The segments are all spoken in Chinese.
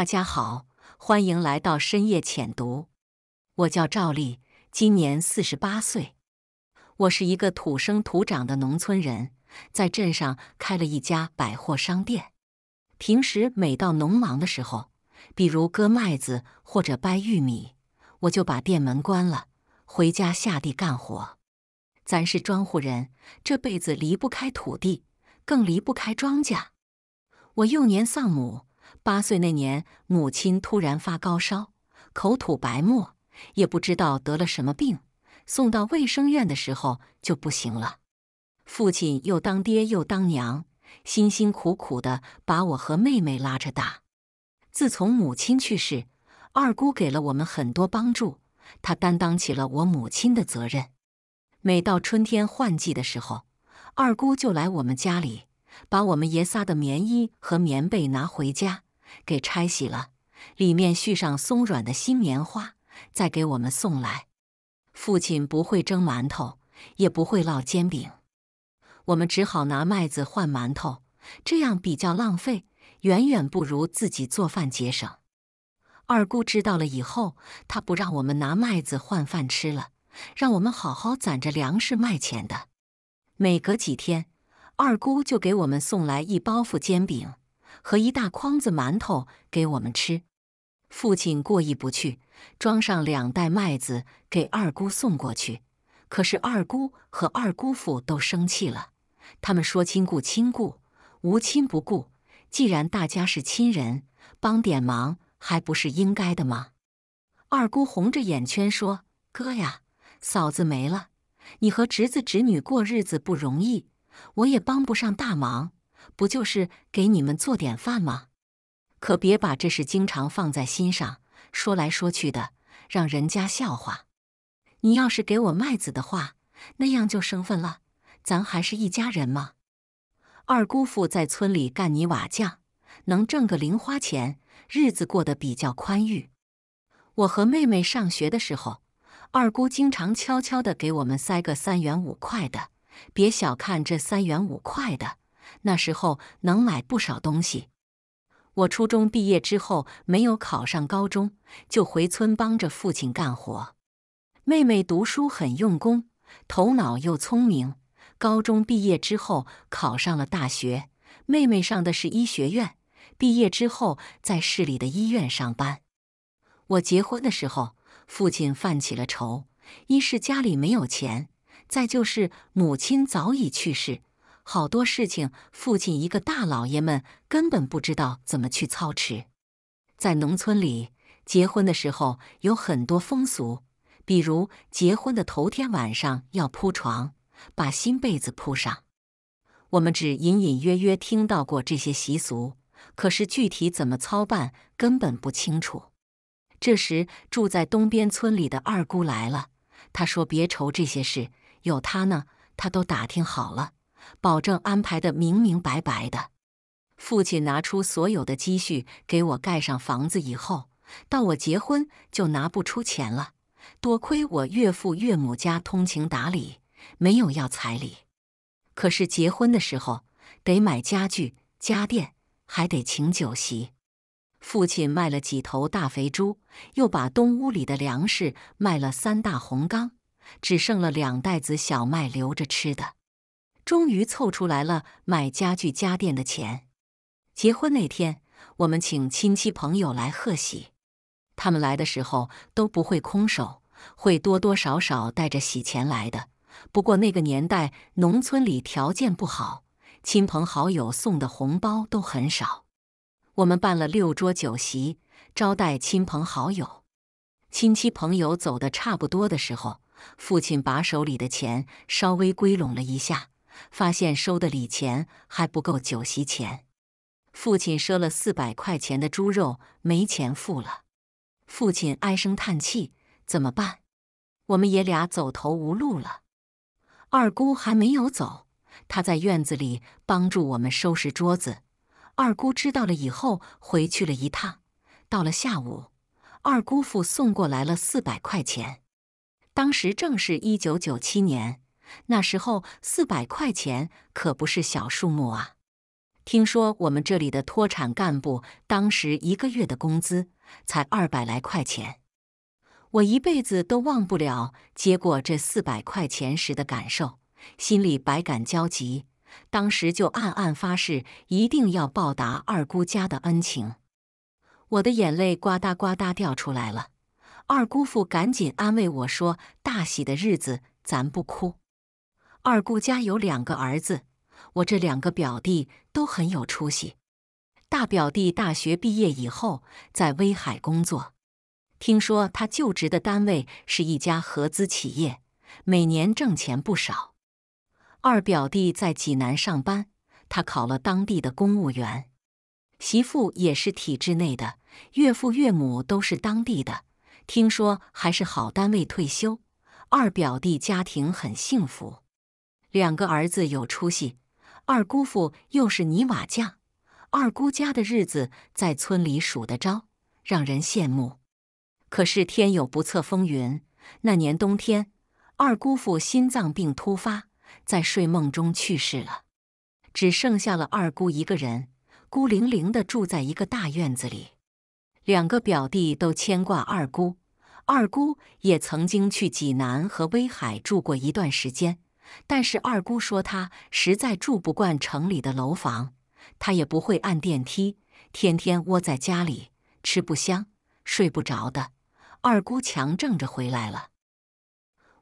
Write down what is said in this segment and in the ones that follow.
大家好，欢迎来到深夜浅读。我叫赵丽，今年四十八岁。我是一个土生土长的农村人，在镇上开了一家百货商店。平时每到农忙的时候，比如割麦子或者掰玉米，我就把店门关了，回家下地干活。咱是庄户人，这辈子离不开土地，更离不开庄稼。我幼年丧母。八岁那年，母亲突然发高烧，口吐白沫，也不知道得了什么病。送到卫生院的时候就不行了。父亲又当爹又当娘，辛辛苦苦的把我和妹妹拉着大。自从母亲去世，二姑给了我们很多帮助，她担当起了我母亲的责任。每到春天换季的时候，二姑就来我们家里，把我们爷仨的棉衣和棉被拿回家。给拆洗了，里面续上松软的新棉花，再给我们送来。父亲不会蒸馒头，也不会烙煎饼，我们只好拿麦子换馒头，这样比较浪费，远远不如自己做饭节省。二姑知道了以后，她不让我们拿麦子换饭吃了，让我们好好攒着粮食卖钱的。每隔几天，二姑就给我们送来一包袱煎饼。和一大筐子馒头给我们吃，父亲过意不去，装上两袋麦子给二姑送过去。可是二姑和二姑父都生气了，他们说：“亲故亲故，无亲不故。既然大家是亲人，帮点忙还不是应该的吗？”二姑红着眼圈说：“哥呀，嫂子没了，你和侄子侄女过日子不容易，我也帮不上大忙。”不就是给你们做点饭吗？可别把这事经常放在心上，说来说去的，让人家笑话。你要是给我麦子的话，那样就生分了，咱还是一家人吗？二姑父在村里干泥瓦匠，能挣个零花钱，日子过得比较宽裕。我和妹妹上学的时候，二姑经常悄悄的给我们塞个三元五块的。别小看这三元五块的。那时候能买不少东西。我初中毕业之后没有考上高中，就回村帮着父亲干活。妹妹读书很用功，头脑又聪明。高中毕业之后考上了大学，妹妹上的是医学院。毕业之后在市里的医院上班。我结婚的时候，父亲犯起了愁：一是家里没有钱，再就是母亲早已去世。好多事情，父亲一个大老爷们根本不知道怎么去操持。在农村里，结婚的时候有很多风俗，比如结婚的头天晚上要铺床，把新被子铺上。我们只隐隐约约听到过这些习俗，可是具体怎么操办根本不清楚。这时，住在东边村里的二姑来了，她说：“别愁这些事，有她呢，她都打听好了。”保证安排的明明白白的。父亲拿出所有的积蓄给我盖上房子以后，到我结婚就拿不出钱了。多亏我岳父岳母家通情达理，没有要彩礼。可是结婚的时候得买家具家电，还得请酒席。父亲卖了几头大肥猪，又把东屋里的粮食卖了三大红缸，只剩了两袋子小麦留着吃的。终于凑出来了买家具家电的钱。结婚那天，我们请亲戚朋友来贺喜。他们来的时候都不会空手，会多多少少带着喜钱来的。不过那个年代农村里条件不好，亲朋好友送的红包都很少。我们办了六桌酒席招待亲朋好友。亲戚朋友走得差不多的时候，父亲把手里的钱稍微归拢了一下。发现收的礼钱还不够酒席钱，父亲赊了四百块钱的猪肉，没钱付了。父亲唉声叹气，怎么办？我们爷俩走投无路了。二姑还没有走，她在院子里帮助我们收拾桌子。二姑知道了以后，回去了一趟。到了下午，二姑父送过来了四百块钱。当时正是一九九七年。那时候四百块钱可不是小数目啊！听说我们这里的脱产干部当时一个月的工资才二百来块钱。我一辈子都忘不了接过这四百块钱时的感受，心里百感交集。当时就暗暗发誓，一定要报答二姑家的恩情。我的眼泪呱嗒呱嗒掉出来了。二姑父赶紧安慰我说：“大喜的日子咱不哭。”二姑家有两个儿子，我这两个表弟都很有出息。大表弟大学毕业以后在威海工作，听说他就职的单位是一家合资企业，每年挣钱不少。二表弟在济南上班，他考了当地的公务员，媳妇也是体制内的，岳父岳母都是当地的，听说还是好单位退休。二表弟家庭很幸福。两个儿子有出息，二姑父又是泥瓦匠，二姑家的日子在村里数得着，让人羡慕。可是天有不测风云，那年冬天，二姑父心脏病突发，在睡梦中去世了，只剩下了二姑一个人，孤零零的住在一个大院子里。两个表弟都牵挂二姑，二姑也曾经去济南和威海住过一段时间。但是二姑说她实在住不惯城里的楼房，她也不会按电梯，天天窝在家里吃不香睡不着的。二姑强挣着回来了。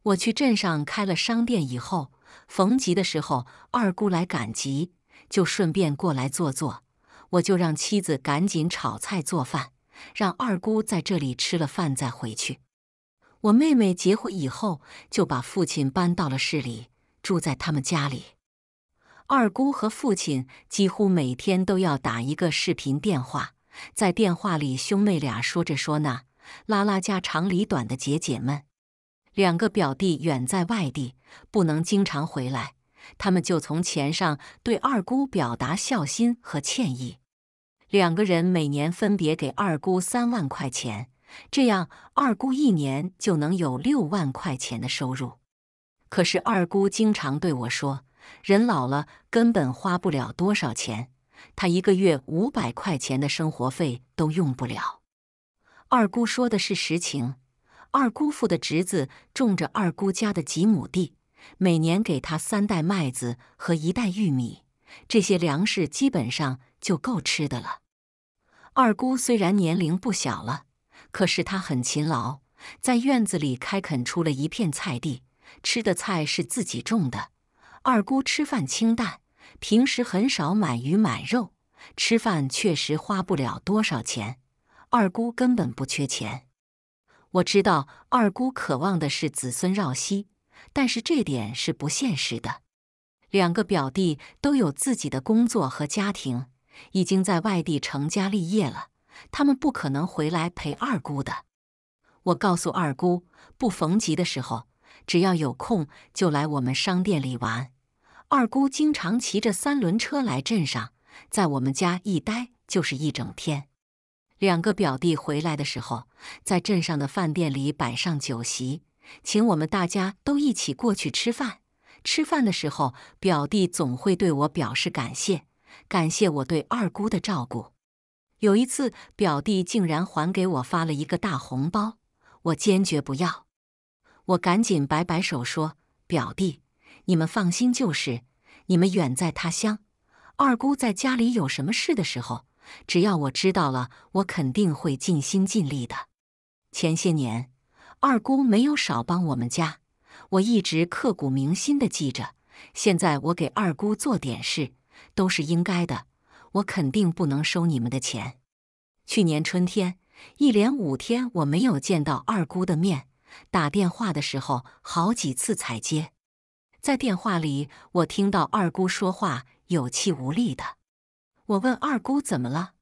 我去镇上开了商店以后，逢集的时候二姑来赶集，就顺便过来坐坐。我就让妻子赶紧炒菜做饭，让二姑在这里吃了饭再回去。我妹妹结婚以后，就把父亲搬到了市里。住在他们家里，二姑和父亲几乎每天都要打一个视频电话，在电话里兄妹俩说着说那，拉拉家长里短的姐姐们，两个表弟远在外地，不能经常回来，他们就从钱上对二姑表达孝心和歉意。两个人每年分别给二姑三万块钱，这样二姑一年就能有六万块钱的收入。可是二姑经常对我说：“人老了根本花不了多少钱，她一个月五百块钱的生活费都用不了。”二姑说的是实情。二姑父的侄子种着二姑家的几亩地，每年给他三袋麦子和一袋玉米，这些粮食基本上就够吃的了。二姑虽然年龄不小了，可是她很勤劳，在院子里开垦出了一片菜地。吃的菜是自己种的，二姑吃饭清淡，平时很少买鱼买肉，吃饭确实花不了多少钱。二姑根本不缺钱，我知道二姑渴望的是子孙绕膝，但是这点是不现实的。两个表弟都有自己的工作和家庭，已经在外地成家立业了，他们不可能回来陪二姑的。我告诉二姑，不逢集的时候。只要有空就来我们商店里玩。二姑经常骑着三轮车来镇上，在我们家一待就是一整天。两个表弟回来的时候，在镇上的饭店里摆上酒席，请我们大家都一起过去吃饭。吃饭的时候，表弟总会对我表示感谢，感谢我对二姑的照顾。有一次，表弟竟然还给我发了一个大红包，我坚决不要。我赶紧摆摆手说：“表弟，你们放心，就是你们远在他乡，二姑在家里有什么事的时候，只要我知道了，我肯定会尽心尽力的。前些年，二姑没有少帮我们家，我一直刻骨铭心的记着。现在我给二姑做点事，都是应该的，我肯定不能收你们的钱。去年春天，一连五天我没有见到二姑的面。”打电话的时候，好几次才接。在电话里，我听到二姑说话有气无力的。我问二姑怎么了，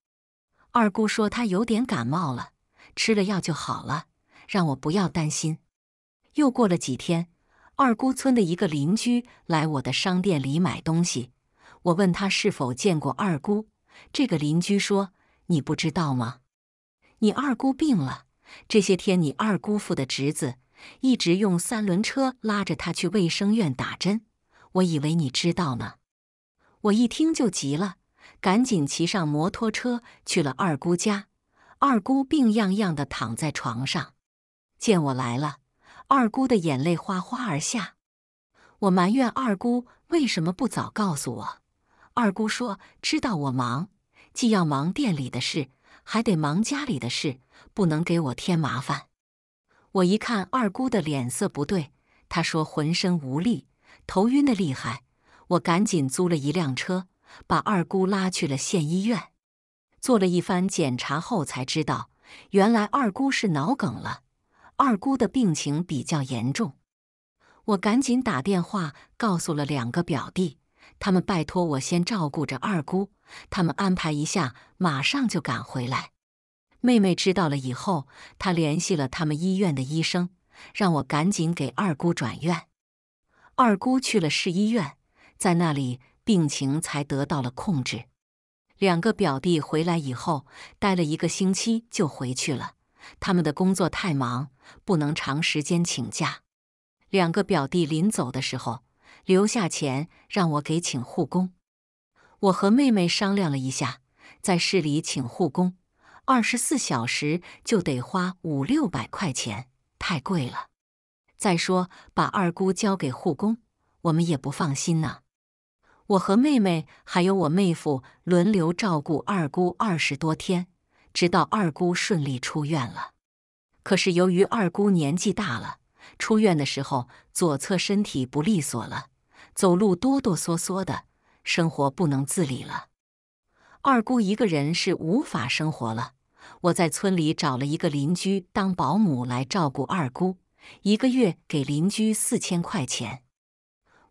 二姑说她有点感冒了，吃了药就好了，让我不要担心。又过了几天，二姑村的一个邻居来我的商店里买东西，我问他是否见过二姑。这个邻居说：“你不知道吗？你二姑病了。”这些天，你二姑父的侄子一直用三轮车拉着他去卫生院打针，我以为你知道呢。我一听就急了，赶紧骑上摩托车去了二姑家。二姑病殃殃的躺在床上，见我来了，二姑的眼泪哗哗而下。我埋怨二姑为什么不早告诉我。二姑说：“知道我忙，既要忙店里的事，还得忙家里的事。”不能给我添麻烦。我一看二姑的脸色不对，她说浑身无力，头晕的厉害。我赶紧租了一辆车，把二姑拉去了县医院。做了一番检查后，才知道原来二姑是脑梗了。二姑的病情比较严重，我赶紧打电话告诉了两个表弟，他们拜托我先照顾着二姑，他们安排一下，马上就赶回来。妹妹知道了以后，她联系了他们医院的医生，让我赶紧给二姑转院。二姑去了市医院，在那里病情才得到了控制。两个表弟回来以后，待了一个星期就回去了。他们的工作太忙，不能长时间请假。两个表弟临走的时候留下钱让我给请护工。我和妹妹商量了一下，在市里请护工。二十四小时就得花五六百块钱，太贵了。再说，把二姑交给护工，我们也不放心呢。我和妹妹还有我妹夫轮流照顾二姑二十多天，直到二姑顺利出院了。可是，由于二姑年纪大了，出院的时候左侧身体不利索了，走路哆哆嗦嗦的，生活不能自理了。二姑一个人是无法生活了，我在村里找了一个邻居当保姆来照顾二姑，一个月给邻居四千块钱。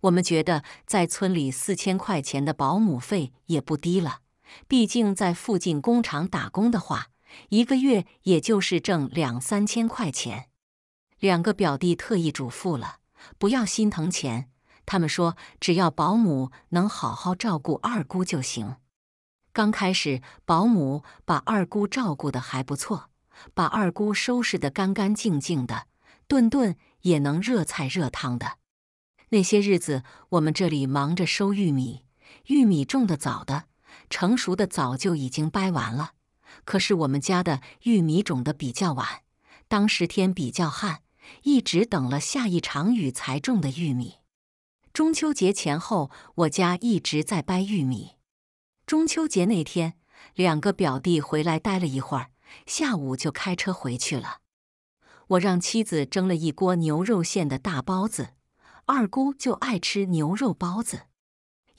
我们觉得在村里四千块钱的保姆费也不低了，毕竟在附近工厂打工的话，一个月也就是挣两三千块钱。两个表弟特意嘱咐了，不要心疼钱，他们说只要保姆能好好照顾二姑就行。刚开始，保姆把二姑照顾的还不错，把二姑收拾的干干净净的，顿顿也能热菜热汤的。那些日子，我们这里忙着收玉米，玉米种的早的，成熟的早就已经掰完了。可是我们家的玉米种的比较晚，当时天比较旱，一直等了下一场雨才种的玉米。中秋节前后，我家一直在掰玉米。中秋节那天，两个表弟回来待了一会儿，下午就开车回去了。我让妻子蒸了一锅牛肉馅的大包子，二姑就爱吃牛肉包子。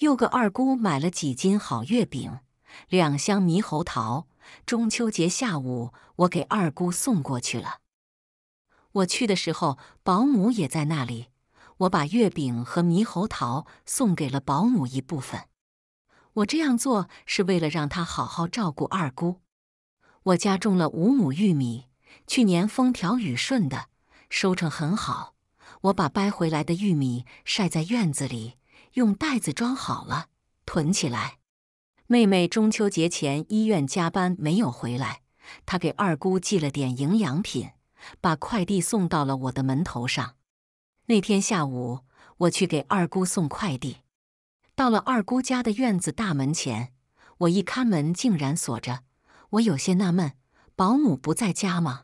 又给二姑买了几斤好月饼，两箱猕猴桃。中秋节下午，我给二姑送过去了。我去的时候，保姆也在那里，我把月饼和猕猴桃送给了保姆一部分。我这样做是为了让他好好照顾二姑。我家种了五亩玉米，去年风调雨顺的，收成很好。我把掰回来的玉米晒在院子里，用袋子装好了，囤起来。妹妹中秋节前医院加班没有回来，她给二姑寄了点营养品，把快递送到了我的门头上。那天下午，我去给二姑送快递。到了二姑家的院子大门前，我一开门，竟然锁着。我有些纳闷，保姆不在家吗？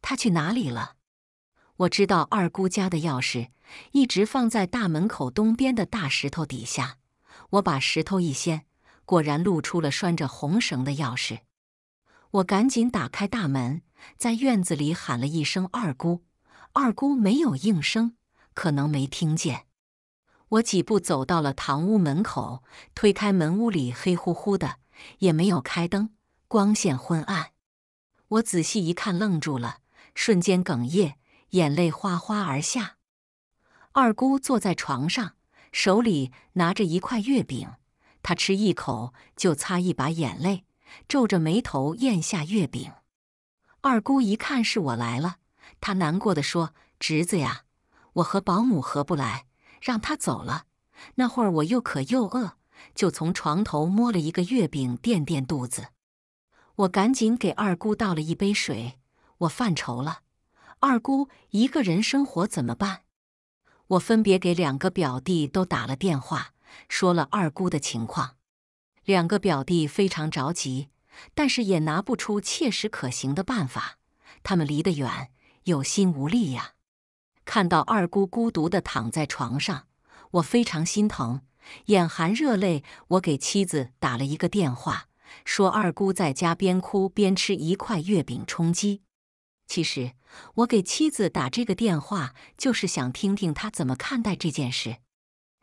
她去哪里了？我知道二姑家的钥匙一直放在大门口东边的大石头底下。我把石头一掀，果然露出了拴着红绳的钥匙。我赶紧打开大门，在院子里喊了一声“二姑”，二姑没有应声，可能没听见。我几步走到了堂屋门口，推开门，屋里黑乎乎的，也没有开灯，光线昏暗。我仔细一看，愣住了，瞬间哽咽，眼泪哗哗而下。二姑坐在床上，手里拿着一块月饼，她吃一口就擦一把眼泪，皱着眉头咽下月饼。二姑一看是我来了，她难过的说：“侄子呀，我和保姆合不来。”让他走了。那会儿我又渴又饿，就从床头摸了一个月饼垫垫肚子。我赶紧给二姑倒了一杯水。我犯愁了，二姑一个人生活怎么办？我分别给两个表弟都打了电话，说了二姑的情况。两个表弟非常着急，但是也拿不出切实可行的办法。他们离得远，有心无力呀。看到二姑孤独的躺在床上，我非常心疼，眼含热泪。我给妻子打了一个电话，说二姑在家边哭边吃一块月饼充饥。其实我给妻子打这个电话，就是想听听她怎么看待这件事。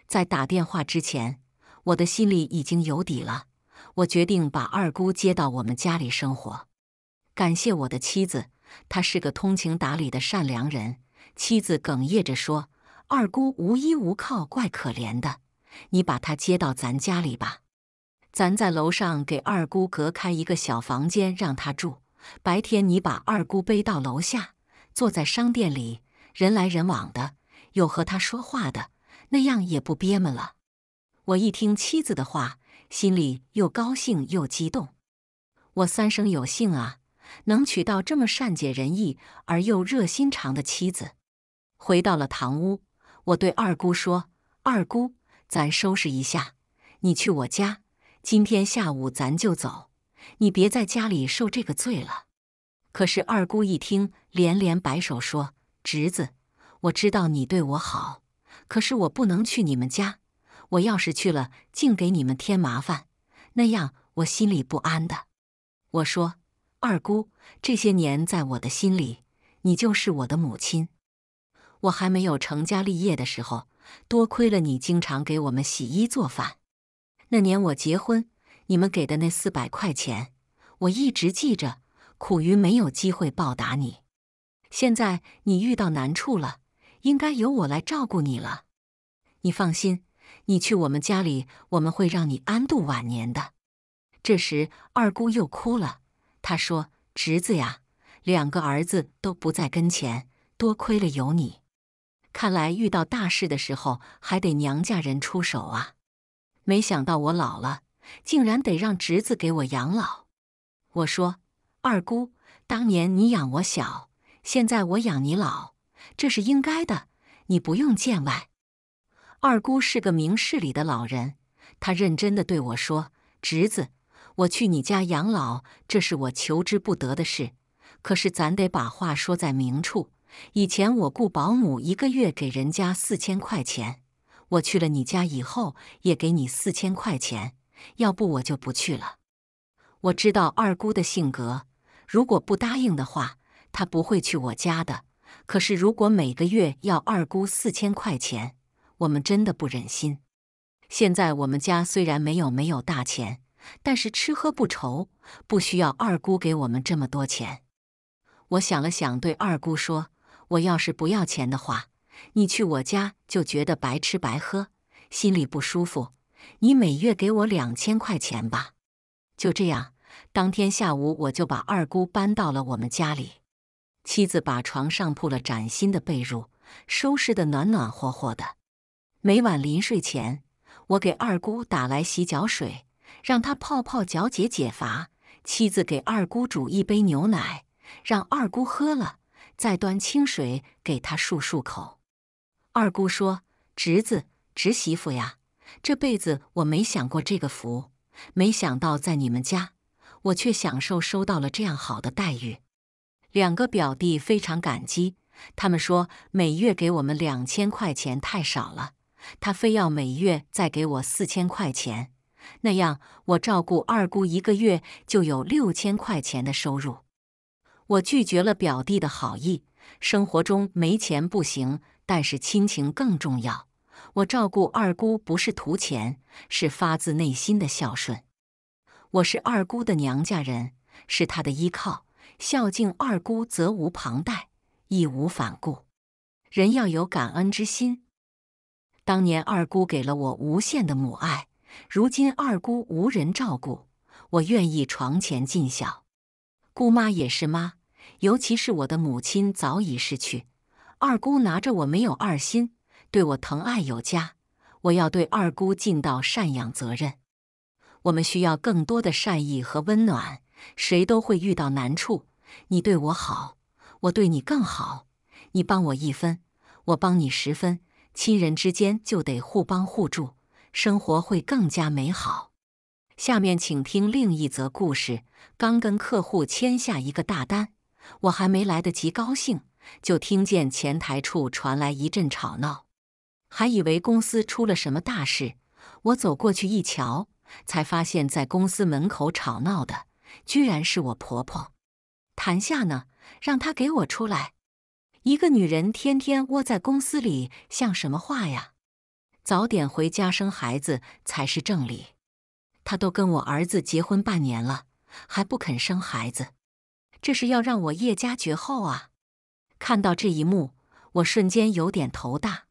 在打电话之前，我的心里已经有底了。我决定把二姑接到我们家里生活。感谢我的妻子，她是个通情达理的善良人。妻子哽咽着说：“二姑无依无靠，怪可怜的。你把她接到咱家里吧，咱在楼上给二姑隔开一个小房间让她住。白天你把二姑背到楼下，坐在商店里，人来人往的，有和她说话的，那样也不憋闷了。”我一听妻子的话，心里又高兴又激动。我三生有幸啊，能娶到这么善解人意而又热心肠的妻子。回到了堂屋，我对二姑说：“二姑，咱收拾一下，你去我家。今天下午咱就走，你别在家里受这个罪了。”可是二姑一听，连连摆手说：“侄子，我知道你对我好，可是我不能去你们家。我要是去了，净给你们添麻烦，那样我心里不安的。”我说：“二姑，这些年在我的心里，你就是我的母亲。”我还没有成家立业的时候，多亏了你经常给我们洗衣做饭。那年我结婚，你们给的那四百块钱，我一直记着，苦于没有机会报答你。现在你遇到难处了，应该由我来照顾你了。你放心，你去我们家里，我们会让你安度晚年的。这时，二姑又哭了，她说：“侄子呀，两个儿子都不在跟前，多亏了有你。”看来遇到大事的时候还得娘家人出手啊！没想到我老了，竟然得让侄子给我养老。我说：“二姑，当年你养我小，现在我养你老，这是应该的，你不用见外。”二姑是个明事理的老人，她认真的对我说：“侄子，我去你家养老，这是我求之不得的事，可是咱得把话说在明处。”以前我雇保姆一个月给人家四千块钱，我去了你家以后也给你四千块钱，要不我就不去了。我知道二姑的性格，如果不答应的话，她不会去我家的。可是如果每个月要二姑四千块钱，我们真的不忍心。现在我们家虽然没有没有大钱，但是吃喝不愁，不需要二姑给我们这么多钱。我想了想，对二姑说。我要是不要钱的话，你去我家就觉得白吃白喝，心里不舒服。你每月给我两千块钱吧。就这样，当天下午我就把二姑搬到了我们家里。妻子把床上铺了崭新的被褥，收拾得暖暖和和的。每晚临睡前，我给二姑打来洗脚水，让她泡泡脚解解乏。妻子给二姑煮一杯牛奶，让二姑喝了。再端清水给他漱漱口。二姑说：“侄子、侄媳妇呀，这辈子我没享过这个福，没想到在你们家，我却享受收到了这样好的待遇。”两个表弟非常感激，他们说：“每月给我们两千块钱太少了，他非要每月再给我四千块钱，那样我照顾二姑一个月就有六千块钱的收入。”我拒绝了表弟的好意。生活中没钱不行，但是亲情更重要。我照顾二姑不是图钱，是发自内心的孝顺。我是二姑的娘家人，是她的依靠，孝敬二姑责无旁贷，义无反顾。人要有感恩之心。当年二姑给了我无限的母爱，如今二姑无人照顾，我愿意床前尽孝。姑妈也是妈，尤其是我的母亲早已逝去。二姑拿着我没有二心，对我疼爱有加，我要对二姑尽到赡养责任。我们需要更多的善意和温暖，谁都会遇到难处。你对我好，我对你更好。你帮我一分，我帮你十分。亲人之间就得互帮互助，生活会更加美好。下面请听另一则故事。刚跟客户签下一个大单，我还没来得及高兴，就听见前台处传来一阵吵闹，还以为公司出了什么大事。我走过去一瞧，才发现，在公司门口吵闹的，居然是我婆婆。谈下呢，让她给我出来！一个女人天天窝在公司里，像什么话呀？早点回家生孩子才是正理。她都跟我儿子结婚半年了，还不肯生孩子，这是要让我叶家绝后啊！看到这一幕，我瞬间有点头大。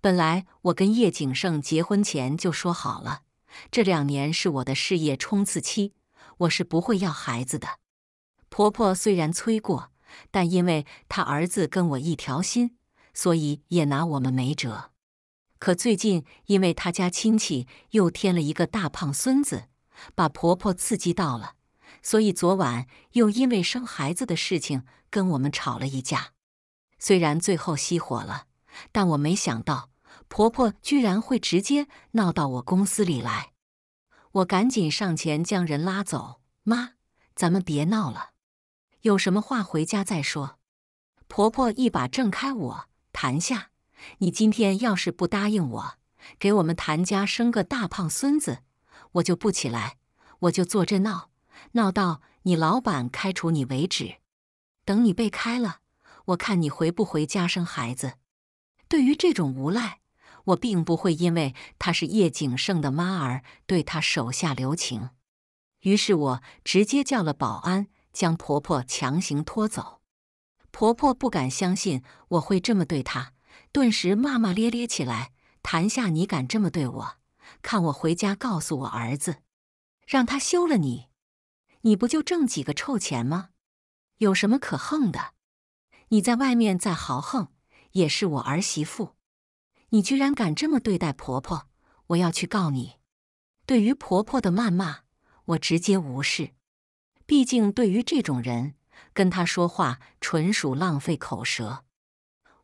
本来我跟叶景胜结婚前就说好了，这两年是我的事业冲刺期，我是不会要孩子的。婆婆虽然催过，但因为她儿子跟我一条心，所以也拿我们没辙。可最近，因为她家亲戚又添了一个大胖孙子，把婆婆刺激到了，所以昨晚又因为生孩子的事情跟我们吵了一架。虽然最后熄火了，但我没想到婆婆居然会直接闹到我公司里来。我赶紧上前将人拉走：“妈，咱们别闹了，有什么话回家再说。”婆婆一把挣开我：“谈下。”你今天要是不答应我，给我们谭家生个大胖孙子，我就不起来，我就坐这闹，闹到你老板开除你为止。等你被开了，我看你回不回家生孩子。对于这种无赖，我并不会因为他是叶景胜的妈儿，对他手下留情。于是我直接叫了保安，将婆婆强行拖走。婆婆不敢相信我会这么对她。顿时骂骂咧咧起来：“谭夏，你敢这么对我？看我回家告诉我儿子，让他休了你！你不就挣几个臭钱吗？有什么可横的？你在外面再豪横，也是我儿媳妇。你居然敢这么对待婆婆，我要去告你！”对于婆婆的谩骂，我直接无视。毕竟，对于这种人，跟他说话纯属浪费口舌。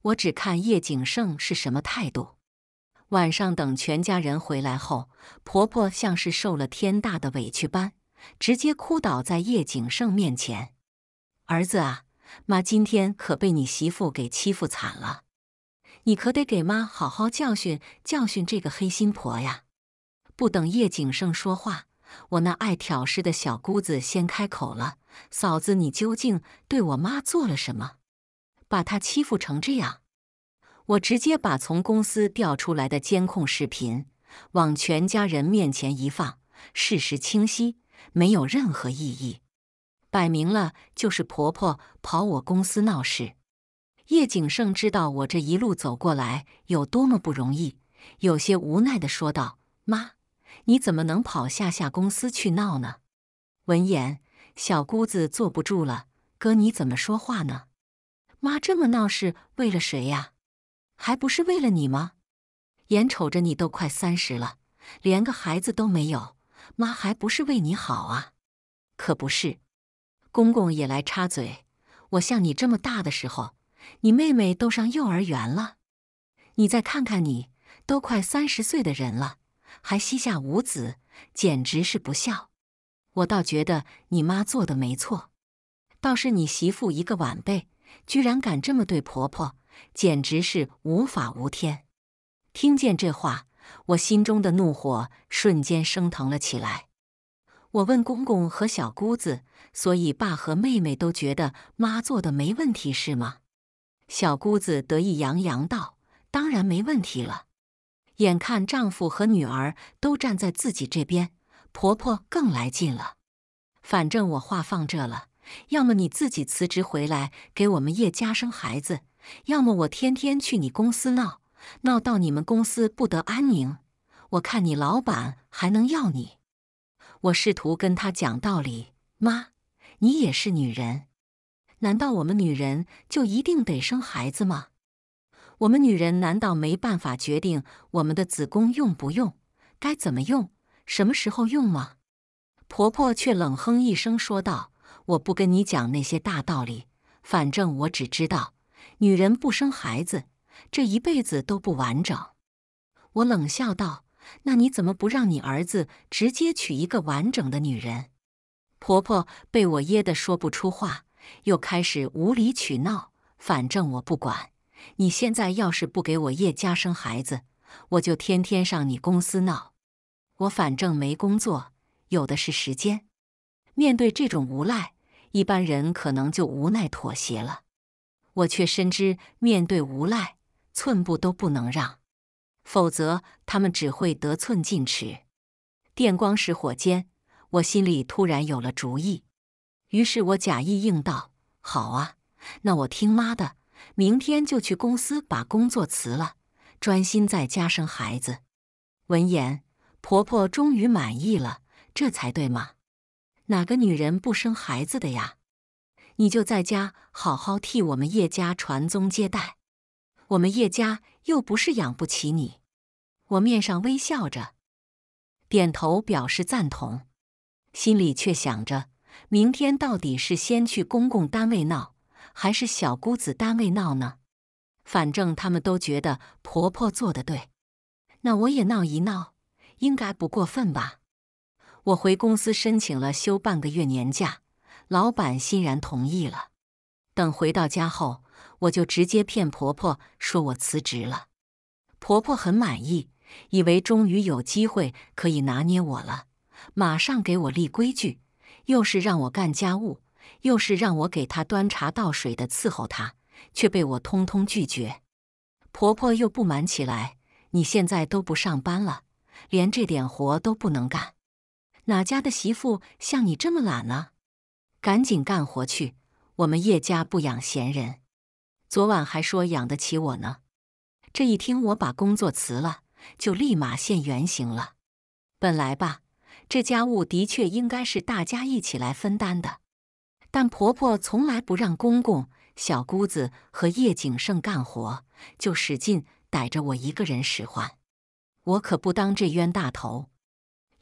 我只看叶景胜是什么态度。晚上等全家人回来后，婆婆像是受了天大的委屈般，直接哭倒在叶景胜面前。儿子啊，妈今天可被你媳妇给欺负惨了，你可得给妈好好教训教训这个黑心婆呀！不等叶景胜说话，我那爱挑事的小姑子先开口了：“嫂子，你究竟对我妈做了什么？”把他欺负成这样，我直接把从公司调出来的监控视频往全家人面前一放，事实清晰，没有任何异议，摆明了就是婆婆跑我公司闹事。叶景胜知道我这一路走过来有多么不容易，有些无奈地说道：“妈，你怎么能跑夏夏公司去闹呢？”闻言，小姑子坐不住了：“哥，你怎么说话呢？”妈这么闹是为了谁呀？还不是为了你吗？眼瞅着你都快三十了，连个孩子都没有，妈还不是为你好啊？可不是，公公也来插嘴。我像你这么大的时候，你妹妹都上幼儿园了。你再看看你，都快三十岁的人了，还膝下无子，简直是不孝。我倒觉得你妈做的没错，倒是你媳妇一个晚辈。居然敢这么对婆婆，简直是无法无天！听见这话，我心中的怒火瞬间升腾了起来。我问公公和小姑子：“所以爸和妹妹都觉得妈做的没问题，是吗？”小姑子得意洋洋道：“当然没问题了。”眼看丈夫和女儿都站在自己这边，婆婆更来劲了。反正我话放这了。要么你自己辞职回来给我们叶家生孩子，要么我天天去你公司闹，闹到你们公司不得安宁。我看你老板还能要你？我试图跟她讲道理：“妈，你也是女人，难道我们女人就一定得生孩子吗？我们女人难道没办法决定我们的子宫用不用，该怎么用，什么时候用吗？”婆婆却冷哼一声说道。我不跟你讲那些大道理，反正我只知道，女人不生孩子，这一辈子都不完整。我冷笑道：“那你怎么不让你儿子直接娶一个完整的女人？”婆婆被我噎得说不出话，又开始无理取闹。反正我不管，你现在要是不给我叶家生孩子，我就天天上你公司闹。我反正没工作，有的是时间。面对这种无赖。一般人可能就无奈妥协了，我却深知面对无赖，寸步都不能让，否则他们只会得寸进尺。电光石火间，我心里突然有了主意，于是我假意应道：“好啊，那我听妈的，明天就去公司把工作辞了，专心在家生孩子。”闻言，婆婆终于满意了，这才对嘛。哪个女人不生孩子的呀？你就在家好好替我们叶家传宗接代。我们叶家又不是养不起你。我面上微笑着，点头表示赞同，心里却想着：明天到底是先去公公单位闹，还是小姑子单位闹呢？反正他们都觉得婆婆做的对，那我也闹一闹，应该不过分吧。我回公司申请了休半个月年假，老板欣然同意了。等回到家后，我就直接骗婆婆说我辞职了。婆婆很满意，以为终于有机会可以拿捏我了，马上给我立规矩，又是让我干家务，又是让我给她端茶倒水的伺候她，却被我通通拒绝。婆婆又不满起来：“你现在都不上班了，连这点活都不能干。”哪家的媳妇像你这么懒呢？赶紧干活去！我们叶家不养闲人。昨晚还说养得起我呢，这一听我把工作辞了，就立马现原形了。本来吧，这家务的确应该是大家一起来分担的，但婆婆从来不让公公、小姑子和叶景胜干活，就使劲逮着我一个人使唤。我可不当这冤大头。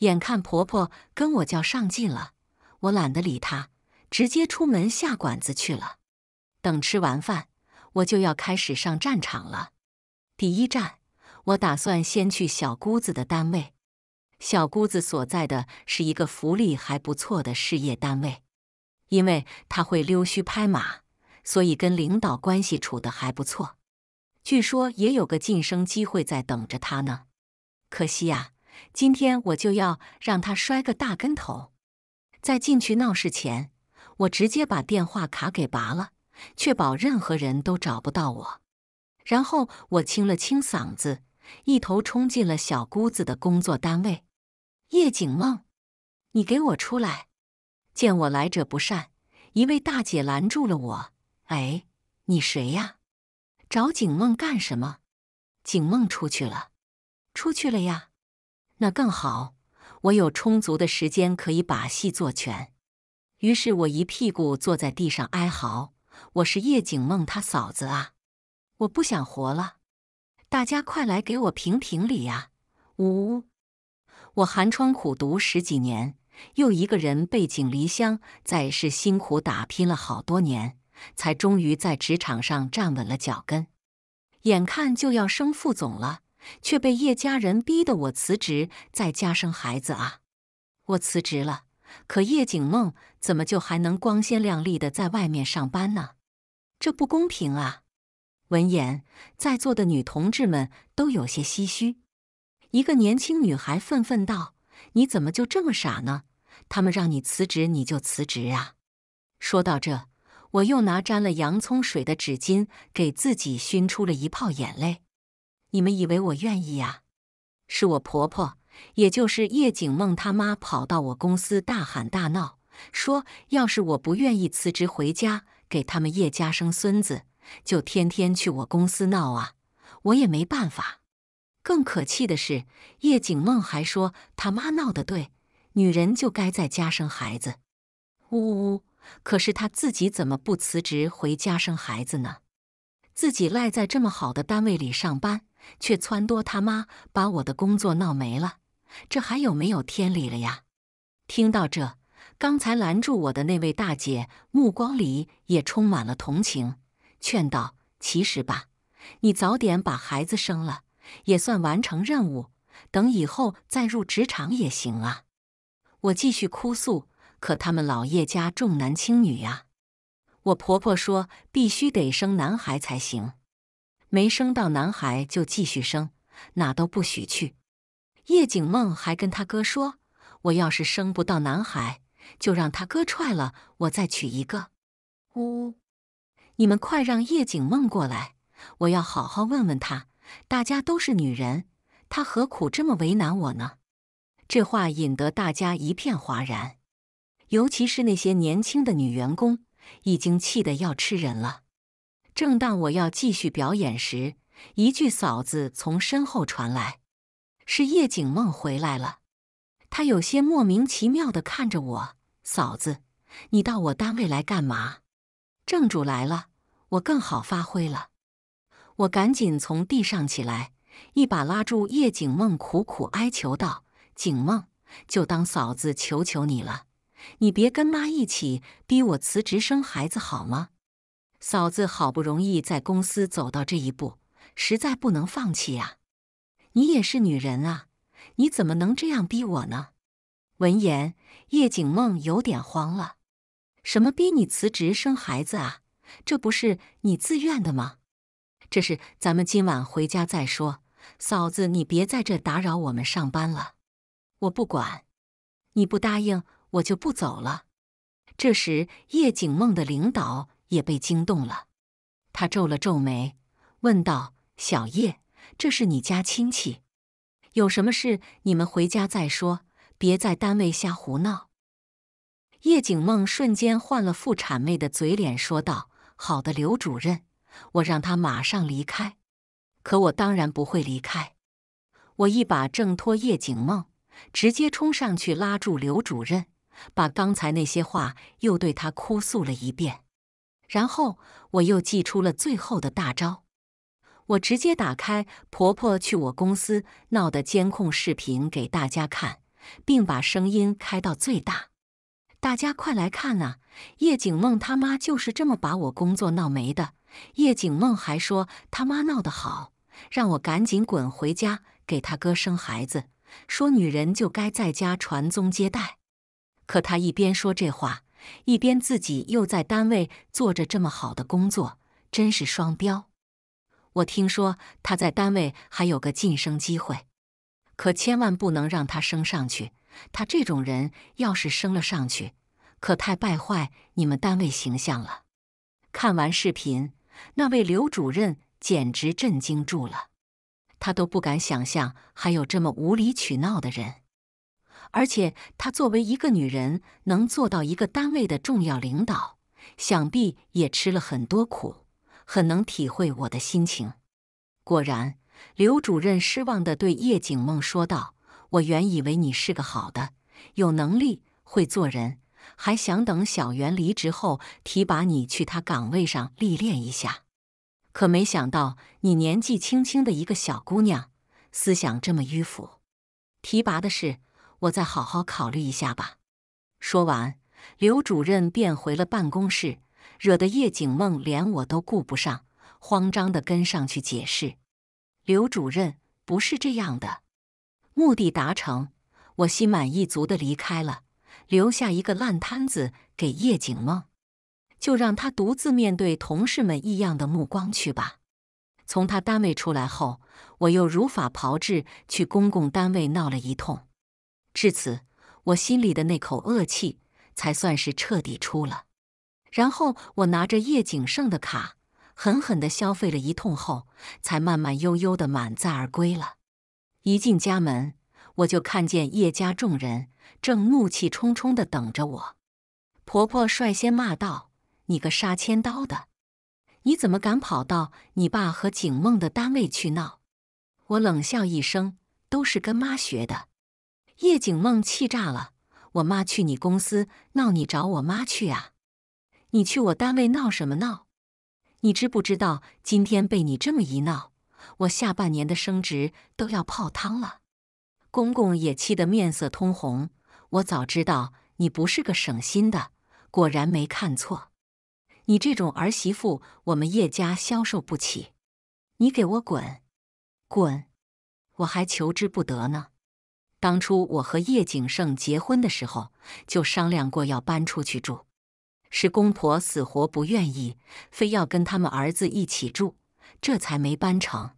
眼看婆婆跟我较上劲了，我懒得理她，直接出门下馆子去了。等吃完饭，我就要开始上战场了。第一站，我打算先去小姑子的单位。小姑子所在的是一个福利还不错的事业单位，因为她会溜须拍马，所以跟领导关系处的还不错。据说也有个晋升机会在等着她呢，可惜啊。今天我就要让他摔个大跟头。在进去闹事前，我直接把电话卡给拔了，确保任何人都找不到我。然后我清了清嗓子，一头冲进了小姑子的工作单位。叶景梦，你给我出来！见我来者不善，一位大姐拦住了我：“哎，你谁呀？找景梦干什么？”“景梦出去了，出去了呀。”那更好，我有充足的时间可以把戏做全。于是我一屁股坐在地上哀嚎：“我是叶景梦他嫂子啊，我不想活了！大家快来给我评评理呀！”呜，呜，我寒窗苦读十几年，又一个人背井离乡，在是辛苦打拼了好多年，才终于在职场上站稳了脚跟，眼看就要升副总了。却被叶家人逼得我辞职在家生孩子啊！我辞职了，可叶景梦怎么就还能光鲜亮丽的在外面上班呢？这不公平啊！闻言，在座的女同志们都有些唏嘘。一个年轻女孩愤愤道：“你怎么就这么傻呢？他们让你辞职你就辞职啊！”说到这，我又拿沾了洋葱水的纸巾给自己熏出了一泡眼泪。你们以为我愿意呀？是我婆婆，也就是叶景梦他妈，跑到我公司大喊大闹，说要是我不愿意辞职回家给他们叶家生孙子，就天天去我公司闹啊！我也没办法。更可气的是，叶景梦还说他妈闹得对，女人就该在家生孩子。呜呜！可是他自己怎么不辞职回家生孩子呢？自己赖在这么好的单位里上班。却撺掇他妈把我的工作闹没了，这还有没有天理了呀？听到这，刚才拦住我的那位大姐目光里也充满了同情，劝道：“其实吧，你早点把孩子生了，也算完成任务，等以后再入职场也行啊。”我继续哭诉，可他们老叶家重男轻女呀，我婆婆说必须得生男孩才行。没生到男孩就继续生，哪都不许去。叶景梦还跟他哥说：“我要是生不到男孩，就让他哥踹了我，再娶一个。”呜！你们快让叶景梦过来，我要好好问问他。大家都是女人，他何苦这么为难我呢？这话引得大家一片哗然，尤其是那些年轻的女员工，已经气得要吃人了。正当我要继续表演时，一句“嫂子”从身后传来，是叶景梦回来了。他有些莫名其妙的看着我：“嫂子，你到我单位来干嘛？”正主来了，我更好发挥了。我赶紧从地上起来，一把拉住叶景梦，苦苦哀求道：“景梦，就当嫂子求求你了，你别跟妈一起逼我辞职生孩子好吗？”嫂子好不容易在公司走到这一步，实在不能放弃呀！你也是女人啊，你怎么能这样逼我呢？闻言，叶景梦有点慌了：“什么逼你辞职生孩子啊？这不是你自愿的吗？这是咱们今晚回家再说。嫂子，你别在这打扰我们上班了。我不管，你不答应我就不走了。”这时，叶景梦的领导。也被惊动了，他皱了皱眉，问道：“小叶，这是你家亲戚，有什么事你们回家再说，别在单位瞎胡闹。”叶景梦瞬间换了妇产妹的嘴脸，说道：“好的，刘主任，我让他马上离开。可我当然不会离开，我一把挣脱叶景梦，直接冲上去拉住刘主任，把刚才那些话又对他哭诉了一遍。”然后我又祭出了最后的大招，我直接打开婆婆去我公司闹的监控视频给大家看，并把声音开到最大。大家快来看啊！叶景梦他妈就是这么把我工作闹没的。叶景梦还说他妈闹得好，让我赶紧滚回家给他哥生孩子，说女人就该在家传宗接代。可他一边说这话。一边自己又在单位做着这么好的工作，真是双标。我听说他在单位还有个晋升机会，可千万不能让他升上去。他这种人要是升了上去，可太败坏你们单位形象了。看完视频，那位刘主任简直震惊住了，他都不敢想象还有这么无理取闹的人。而且她作为一个女人，能做到一个单位的重要领导，想必也吃了很多苦，很能体会我的心情。果然，刘主任失望地对叶景梦说道：“我原以为你是个好的，有能力，会做人，还想等小袁离职后提拔你去他岗位上历练一下，可没想到你年纪轻轻的一个小姑娘，思想这么迂腐，提拔的是。”我再好好考虑一下吧。说完，刘主任便回了办公室，惹得叶景梦连我都顾不上，慌张的跟上去解释：“刘主任不是这样的。”目的达成，我心满意足的离开了，留下一个烂摊子给叶景梦，就让他独自面对同事们异样的目光去吧。从他单位出来后，我又如法炮制去公共单位闹了一通。至此，我心里的那口恶气才算是彻底出了。然后我拿着叶景胜的卡，狠狠的消费了一通后，才慢慢悠悠的满载而归了。一进家门，我就看见叶家众人正怒气冲冲的等着我。婆婆率先骂道：“你个杀千刀的，你怎么敢跑到你爸和景梦的单位去闹？”我冷笑一声：“都是跟妈学的。”叶景梦气炸了，我妈去你公司闹，你找我妈去啊！你去我单位闹什么闹？你知不知道今天被你这么一闹，我下半年的升职都要泡汤了！公公也气得面色通红，我早知道你不是个省心的，果然没看错，你这种儿媳妇我们叶家消受不起！你给我滚！滚！我还求之不得呢！当初我和叶景胜结婚的时候，就商量过要搬出去住，是公婆死活不愿意，非要跟他们儿子一起住，这才没搬成。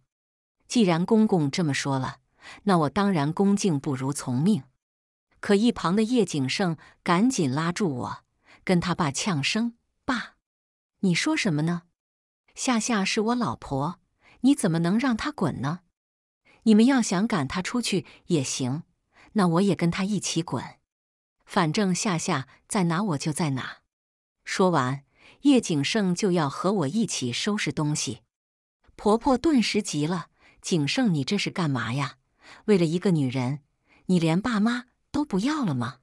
既然公公这么说了，那我当然恭敬不如从命。可一旁的叶景胜赶紧拉住我，跟他爸呛声：“爸，你说什么呢？夏夏是我老婆，你怎么能让她滚呢？你们要想赶她出去也行。”那我也跟他一起滚，反正夏夏在哪我就在哪。说完，叶景胜就要和我一起收拾东西。婆婆顿时急了：“景胜，你这是干嘛呀？为了一个女人，你连爸妈都不要了吗？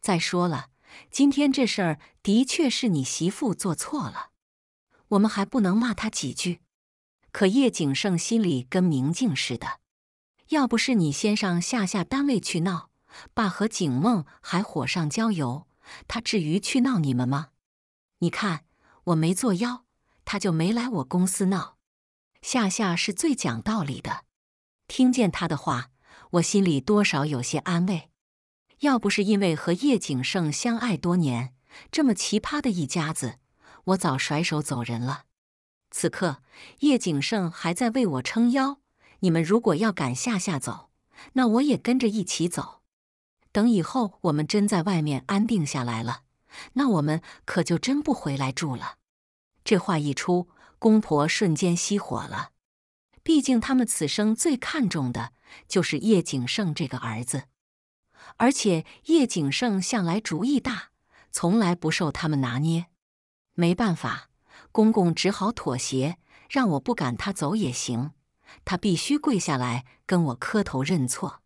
再说了，今天这事儿的确是你媳妇做错了，我们还不能骂她几句。”可叶景胜心里跟明镜似的。要不是你先上夏夏单位去闹，爸和景梦还火上浇油，他至于去闹你们吗？你看我没作妖，他就没来我公司闹。夏夏是最讲道理的，听见他的话，我心里多少有些安慰。要不是因为和叶景盛相爱多年，这么奇葩的一家子，我早甩手走人了。此刻叶景盛还在为我撑腰。你们如果要赶夏夏走，那我也跟着一起走。等以后我们真在外面安定下来了，那我们可就真不回来住了。这话一出，公婆瞬间熄火了。毕竟他们此生最看重的就是叶景胜这个儿子，而且叶景胜向来主意大，从来不受他们拿捏。没办法，公公只好妥协，让我不赶他走也行。他必须跪下来跟我磕头认错，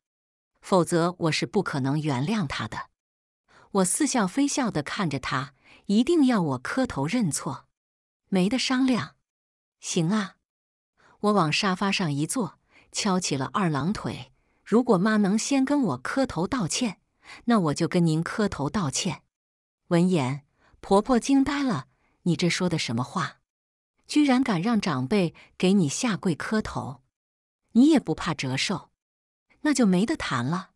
否则我是不可能原谅他的。我似笑非笑地看着他，一定要我磕头认错，没得商量。行啊，我往沙发上一坐，翘起了二郎腿。如果妈能先跟我磕头道歉，那我就跟您磕头道歉。闻言，婆婆惊呆了：“你这说的什么话？”居然敢让长辈给你下跪磕头，你也不怕折寿？那就没得谈了。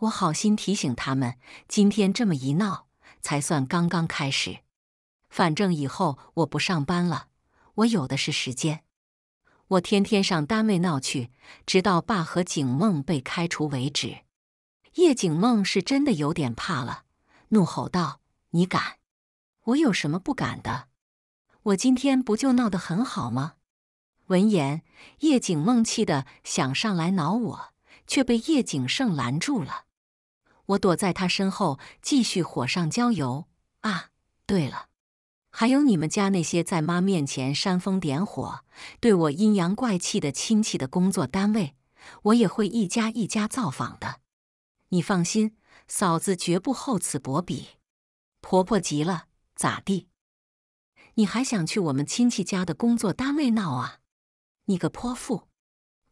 我好心提醒他们，今天这么一闹，才算刚刚开始。反正以后我不上班了，我有的是时间。我天天上单位闹去，直到爸和景梦被开除为止。叶景梦是真的有点怕了，怒吼道：“你敢？我有什么不敢的？”我今天不就闹得很好吗？闻言，叶景梦气的想上来挠我，却被叶景盛拦住了。我躲在他身后，继续火上浇油。啊，对了，还有你们家那些在妈面前煽风点火、对我阴阳怪气的亲戚的工作单位，我也会一家一家造访的。你放心，嫂子绝不厚此薄彼。婆婆急了，咋地？你还想去我们亲戚家的工作单位闹啊？你个泼妇！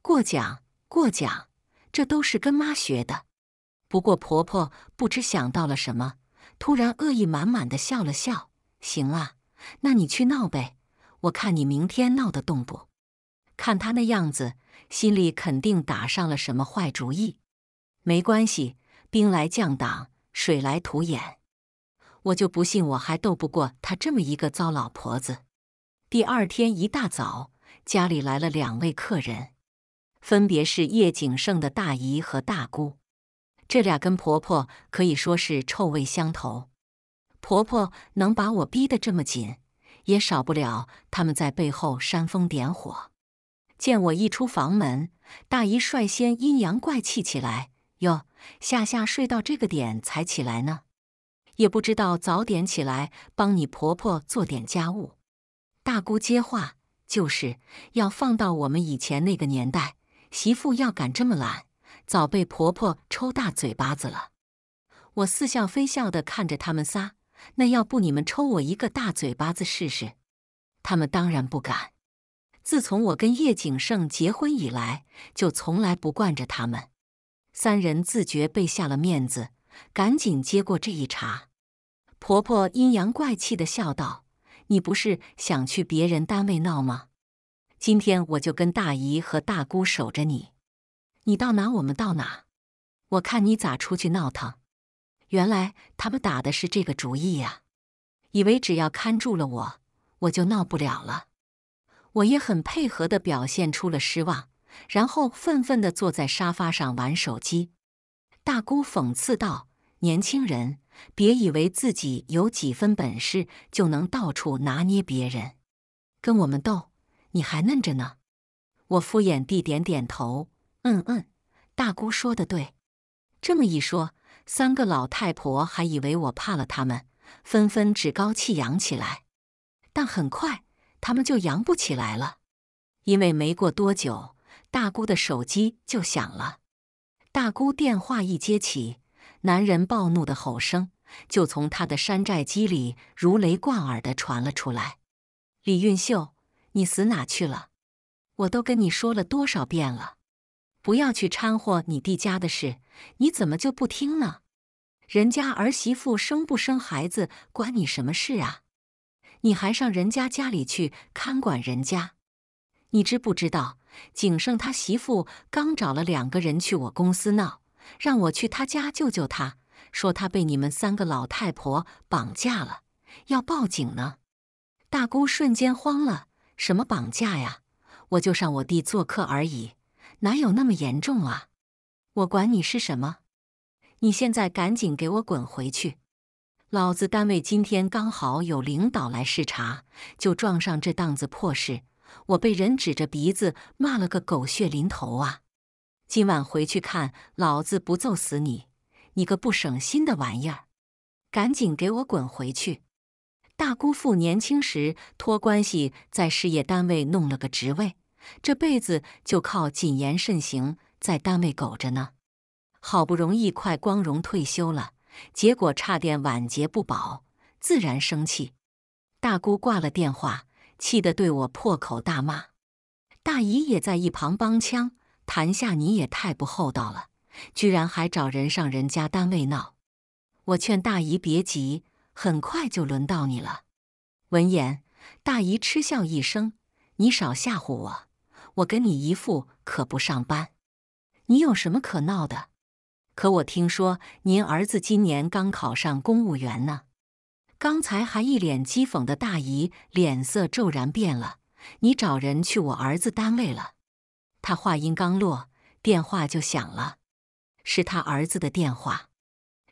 过奖过奖，这都是跟妈学的。不过婆婆不知想到了什么，突然恶意满满的笑了笑。行啊，那你去闹呗。我看你明天闹得动不？看她那样子，心里肯定打上了什么坏主意。没关系，兵来将挡，水来土掩。我就不信我还斗不过她这么一个糟老婆子。第二天一大早，家里来了两位客人，分别是叶景胜的大姨和大姑。这俩跟婆婆可以说是臭味相投。婆婆能把我逼得这么紧，也少不了他们在背后煽风点火。见我一出房门，大姨率先阴阳怪气起来：“哟，夏夏睡到这个点才起来呢。”也不知道早点起来帮你婆婆做点家务。大姑接话：“就是要放到我们以前那个年代，媳妇要敢这么懒，早被婆婆抽大嘴巴子了。”我似笑非笑的看着他们仨：“那要不你们抽我一个大嘴巴子试试？”他们当然不敢。自从我跟叶景盛结婚以来，就从来不惯着他们。三人自觉被下了面子。赶紧接过这一茬，婆婆阴阳怪气的笑道：“你不是想去别人单位闹吗？今天我就跟大姨和大姑守着你，你到哪我们到哪。我看你咋出去闹腾。”原来他们打的是这个主意呀，以为只要看住了我，我就闹不了了。我也很配合的表现出了失望，然后愤愤的坐在沙发上玩手机。大姑讽刺道：“年轻人，别以为自己有几分本事就能到处拿捏别人，跟我们斗，你还嫩着呢。”我敷衍地点点头：“嗯嗯。”大姑说的对。这么一说，三个老太婆还以为我怕了他们，纷纷趾高气扬起来。但很快，他们就扬不起来了，因为没过多久，大姑的手机就响了。大姑电话一接起，男人暴怒的吼声就从他的山寨机里如雷贯耳的传了出来：“李运秀，你死哪去了？我都跟你说了多少遍了，不要去掺和你弟家的事，你怎么就不听呢？人家儿媳妇生不生孩子关你什么事啊？你还上人家家里去看管人家，你知不知道？”景胜他媳妇刚找了两个人去我公司闹，让我去他家救救他。说他被你们三个老太婆绑架了，要报警呢。大姑瞬间慌了：“什么绑架呀？我就上我弟做客而已，哪有那么严重啊？我管你是什么，你现在赶紧给我滚回去！老子单位今天刚好有领导来视察，就撞上这档子破事。”我被人指着鼻子骂了个狗血淋头啊！今晚回去看，老子不揍死你！你个不省心的玩意儿，赶紧给我滚回去！大姑父年轻时托关系在事业单位弄了个职位，这辈子就靠谨言慎行在单位苟着呢。好不容易快光荣退休了，结果差点晚节不保，自然生气。大姑挂了电话。气得对我破口大骂，大姨也在一旁帮腔：“谭夏，你也太不厚道了，居然还找人上人家单位闹。”我劝大姨别急，很快就轮到你了。闻言，大姨嗤笑一声：“你少吓唬我，我跟你姨父可不上班，你有什么可闹的？可我听说您儿子今年刚考上公务员呢。”刚才还一脸讥讽的大姨脸色骤然变了。你找人去我儿子单位了？他话音刚落，电话就响了，是他儿子的电话。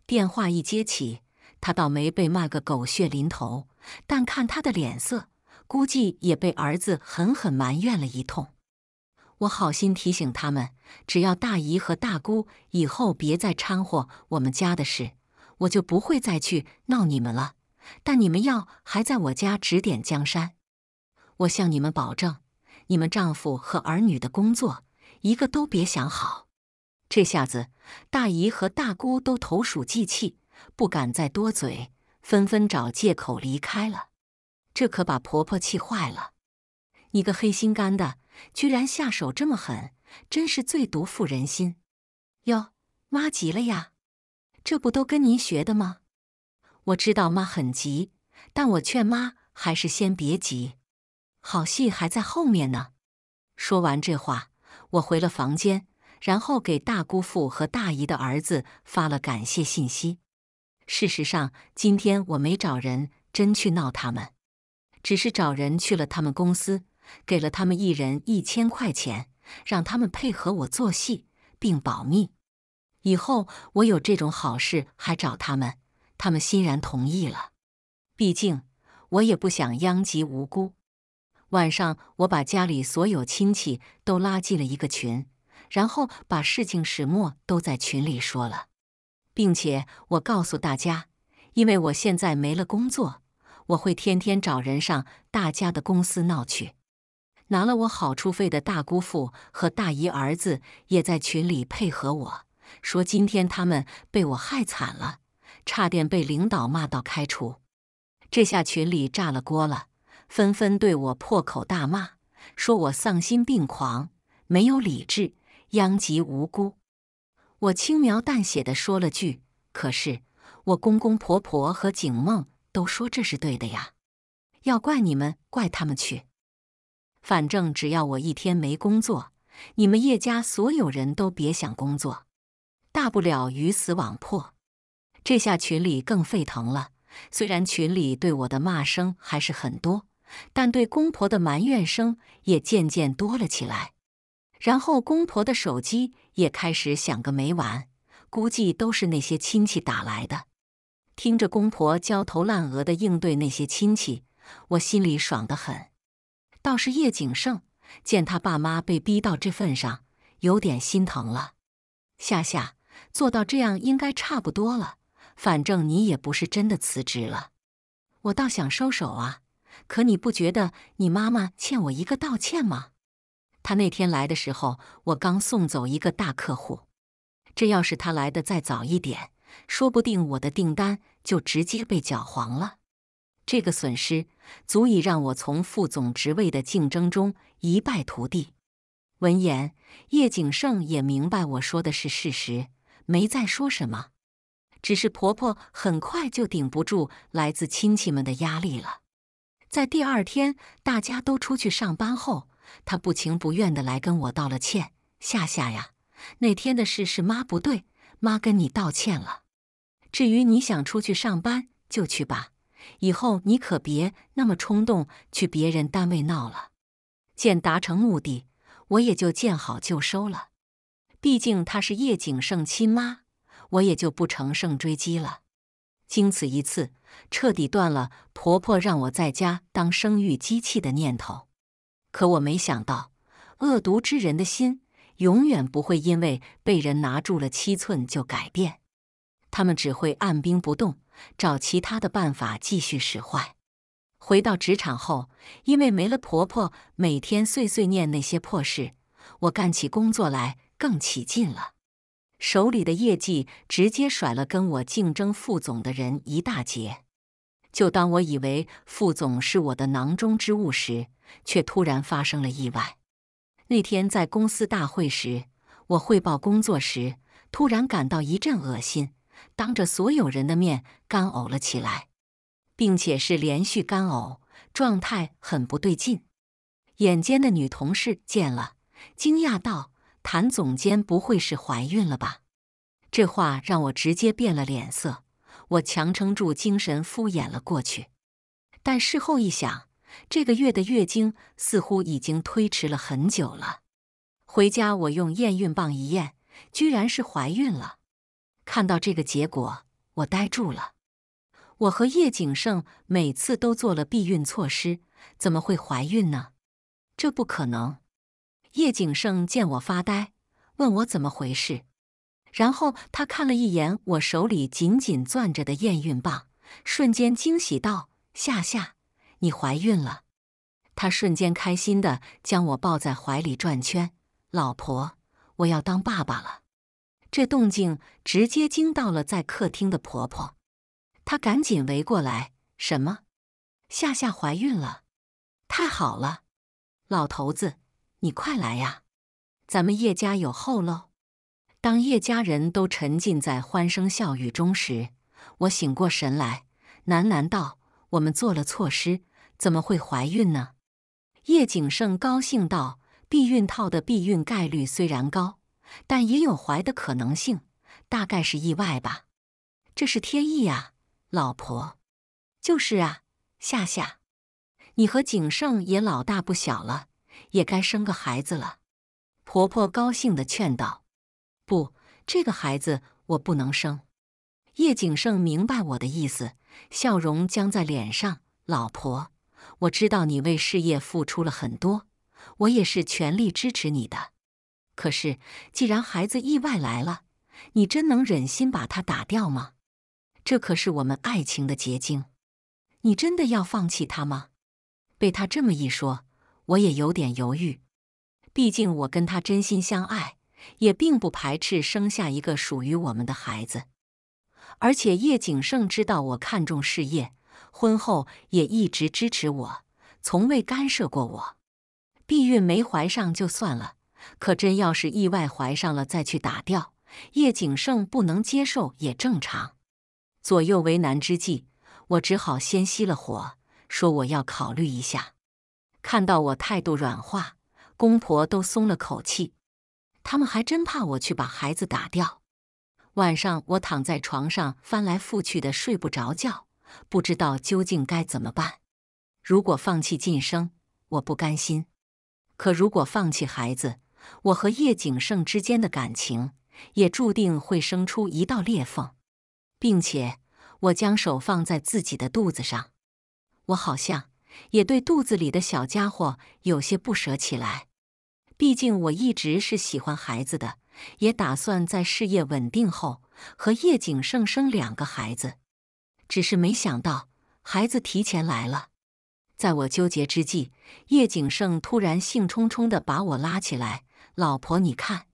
电话一接起，他倒没被骂个狗血淋头，但看他的脸色，估计也被儿子狠狠埋怨了一通。我好心提醒他们，只要大姨和大姑以后别再掺和我们家的事，我就不会再去闹你们了。但你们要还在我家指点江山，我向你们保证，你们丈夫和儿女的工作一个都别想好。这下子，大姨和大姑都投鼠忌器，不敢再多嘴，纷纷找借口离开了。这可把婆婆气坏了！你个黑心肝的，居然下手这么狠，真是最毒妇人心！哟，妈急了呀，这不都跟您学的吗？我知道妈很急，但我劝妈还是先别急，好戏还在后面呢。说完这话，我回了房间，然后给大姑父和大姨的儿子发了感谢信息。事实上，今天我没找人真去闹他们，只是找人去了他们公司，给了他们一人一千块钱，让他们配合我做戏，并保密。以后我有这种好事还找他们。他们欣然同意了，毕竟我也不想殃及无辜。晚上，我把家里所有亲戚都拉进了一个群，然后把事情始末都在群里说了，并且我告诉大家，因为我现在没了工作，我会天天找人上大家的公司闹去。拿了我好处费的大姑父和大姨儿子也在群里配合我说，今天他们被我害惨了。差点被领导骂到开除，这下群里炸了锅了，纷纷对我破口大骂，说我丧心病狂，没有理智，殃及无辜。我轻描淡写的说了句：“可是我公公婆婆和景梦都说这是对的呀，要怪你们，怪他们去。反正只要我一天没工作，你们叶家所有人都别想工作，大不了鱼死网破。”这下群里更沸腾了。虽然群里对我的骂声还是很多，但对公婆的埋怨声也渐渐多了起来。然后公婆的手机也开始响个没完，估计都是那些亲戚打来的。听着公婆焦头烂额的应对那些亲戚，我心里爽得很。倒是叶景胜，见他爸妈被逼到这份上，有点心疼了。夏夏，做到这样应该差不多了。反正你也不是真的辞职了，我倒想收手啊。可你不觉得你妈妈欠我一个道歉吗？她那天来的时候，我刚送走一个大客户。这要是她来的再早一点，说不定我的订单就直接被搅黄了。这个损失足以让我从副总职位的竞争中一败涂地。闻言，叶景胜也明白我说的是事实，没再说什么。只是婆婆很快就顶不住来自亲戚们的压力了，在第二天大家都出去上班后，她不情不愿地来跟我道了歉：“夏夏呀，那天的事是妈不对，妈跟你道歉了。至于你想出去上班就去吧，以后你可别那么冲动去别人单位闹了。”见达成目的，我也就见好就收了，毕竟她是叶景胜亲妈。我也就不乘胜追击了。经此一次，彻底断了婆婆让我在家当生育机器的念头。可我没想到，恶毒之人的心永远不会因为被人拿住了七寸就改变，他们只会按兵不动，找其他的办法继续使坏。回到职场后，因为没了婆婆，每天碎碎念那些破事，我干起工作来更起劲了。手里的业绩直接甩了跟我竞争副总的人一大截。就当我以为副总是我的囊中之物时，却突然发生了意外。那天在公司大会时，我汇报工作时，突然感到一阵恶心，当着所有人的面干呕了起来，并且是连续干呕，状态很不对劲。眼尖的女同事见了，惊讶道。谭总监不会是怀孕了吧？这话让我直接变了脸色。我强撑住精神，敷衍了过去。但事后一想，这个月的月经似乎已经推迟了很久了。回家我用验孕棒一验，居然是怀孕了。看到这个结果，我呆住了。我和叶景胜每次都做了避孕措施，怎么会怀孕呢？这不可能。叶景胜见我发呆，问我怎么回事，然后他看了一眼我手里紧紧攥着的验孕棒，瞬间惊喜道：“夏夏，你怀孕了！”他瞬间开心的将我抱在怀里转圈：“老婆，我要当爸爸了！”这动静直接惊到了在客厅的婆婆，她赶紧围过来：“什么？夏夏怀孕了？太好了！老头子！”你快来呀！咱们叶家有后喽！当叶家人都沉浸在欢声笑语中时，我醒过神来，喃喃道：“我们做了措施，怎么会怀孕呢？”叶景盛高兴道：“避孕套的避孕概率虽然高，但也有怀的可能性，大概是意外吧。这是天意啊，老婆。”“就是啊，夏夏，你和景盛也老大不小了。”也该生个孩子了，婆婆高兴地劝道：“不，这个孩子我不能生。”叶景胜明白我的意思，笑容僵在脸上。“老婆，我知道你为事业付出了很多，我也是全力支持你的。可是，既然孩子意外来了，你真能忍心把他打掉吗？这可是我们爱情的结晶，你真的要放弃他吗？”被他这么一说。我也有点犹豫，毕竟我跟他真心相爱，也并不排斥生下一个属于我们的孩子。而且叶景胜知道我看重事业，婚后也一直支持我，从未干涉过我。避孕没怀上就算了，可真要是意外怀上了再去打掉，叶景胜不能接受也正常。左右为难之际，我只好先熄了火，说我要考虑一下。看到我态度软化，公婆都松了口气。他们还真怕我去把孩子打掉。晚上我躺在床上翻来覆去的睡不着觉，不知道究竟该怎么办。如果放弃晋升，我不甘心；可如果放弃孩子，我和叶景胜之间的感情也注定会生出一道裂缝。并且，我将手放在自己的肚子上，我好像……也对肚子里的小家伙有些不舍起来，毕竟我一直是喜欢孩子的，也打算在事业稳定后和叶景胜生两个孩子。只是没想到孩子提前来了。在我纠结之际，叶景胜突然兴冲冲的把我拉起来：“老婆，你看，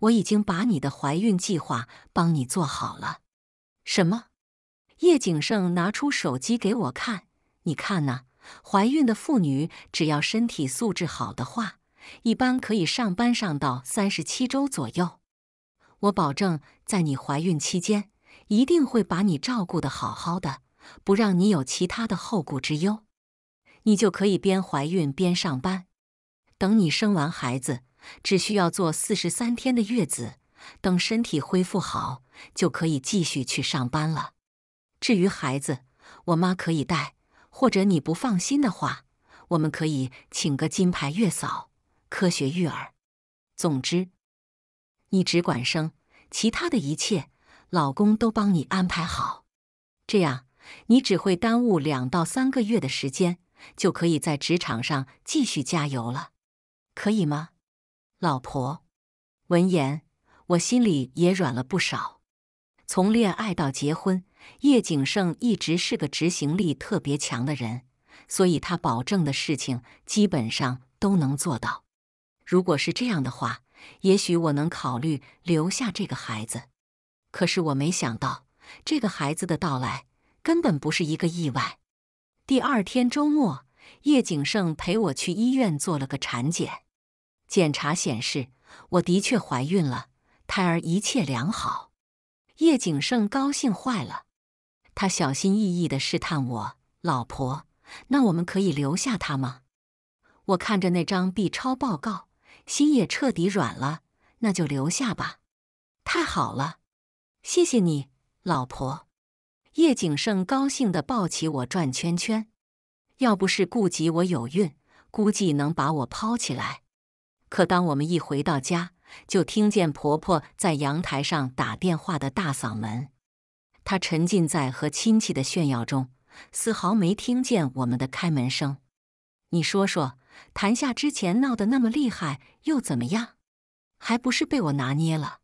我已经把你的怀孕计划帮你做好了。”什么？叶景胜拿出手机给我看：“你看呐。”怀孕的妇女只要身体素质好的话，一般可以上班上到三十七周左右。我保证在你怀孕期间一定会把你照顾得好好的，不让你有其他的后顾之忧，你就可以边怀孕边上班。等你生完孩子，只需要做四十三天的月子，等身体恢复好就可以继续去上班了。至于孩子，我妈可以带。或者你不放心的话，我们可以请个金牌月嫂，科学育儿。总之，你只管生，其他的一切老公都帮你安排好。这样，你只会耽误两到三个月的时间，就可以在职场上继续加油了，可以吗，老婆？闻言，我心里也软了不少。从恋爱到结婚。叶景胜一直是个执行力特别强的人，所以他保证的事情基本上都能做到。如果是这样的话，也许我能考虑留下这个孩子。可是我没想到，这个孩子的到来根本不是一个意外。第二天周末，叶景胜陪我去医院做了个产检，检查显示我的确怀孕了，胎儿一切良好。叶景胜高兴坏了。他小心翼翼的试探我：“老婆，那我们可以留下他吗？”我看着那张 B 超报告，心也彻底软了。那就留下吧。太好了，谢谢你，老婆。叶景胜高兴的抱起我转圈圈。要不是顾及我有孕，估计能把我抛起来。可当我们一回到家，就听见婆婆在阳台上打电话的大嗓门。他沉浸在和亲戚的炫耀中，丝毫没听见我们的开门声。你说说，谭夏之前闹得那么厉害，又怎么样？还不是被我拿捏了？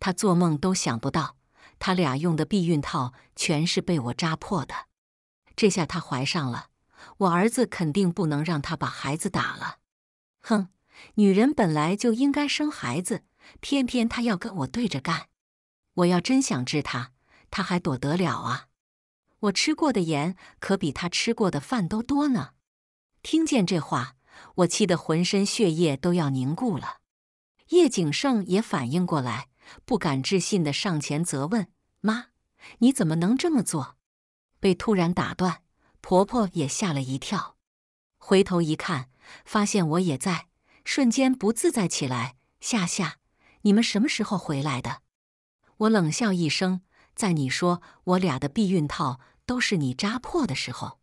他做梦都想不到，他俩用的避孕套全是被我扎破的。这下他怀上了，我儿子肯定不能让他把孩子打了。哼，女人本来就应该生孩子，偏偏她要跟我对着干。我要真想治他。他还躲得了啊！我吃过的盐可比他吃过的饭都多呢。听见这话，我气得浑身血液都要凝固了。叶景胜也反应过来，不敢置信的上前责问：“妈，你怎么能这么做？”被突然打断，婆婆也吓了一跳，回头一看，发现我也在，瞬间不自在起来。夏夏，你们什么时候回来的？我冷笑一声。在你说我俩的避孕套都是你扎破的时候，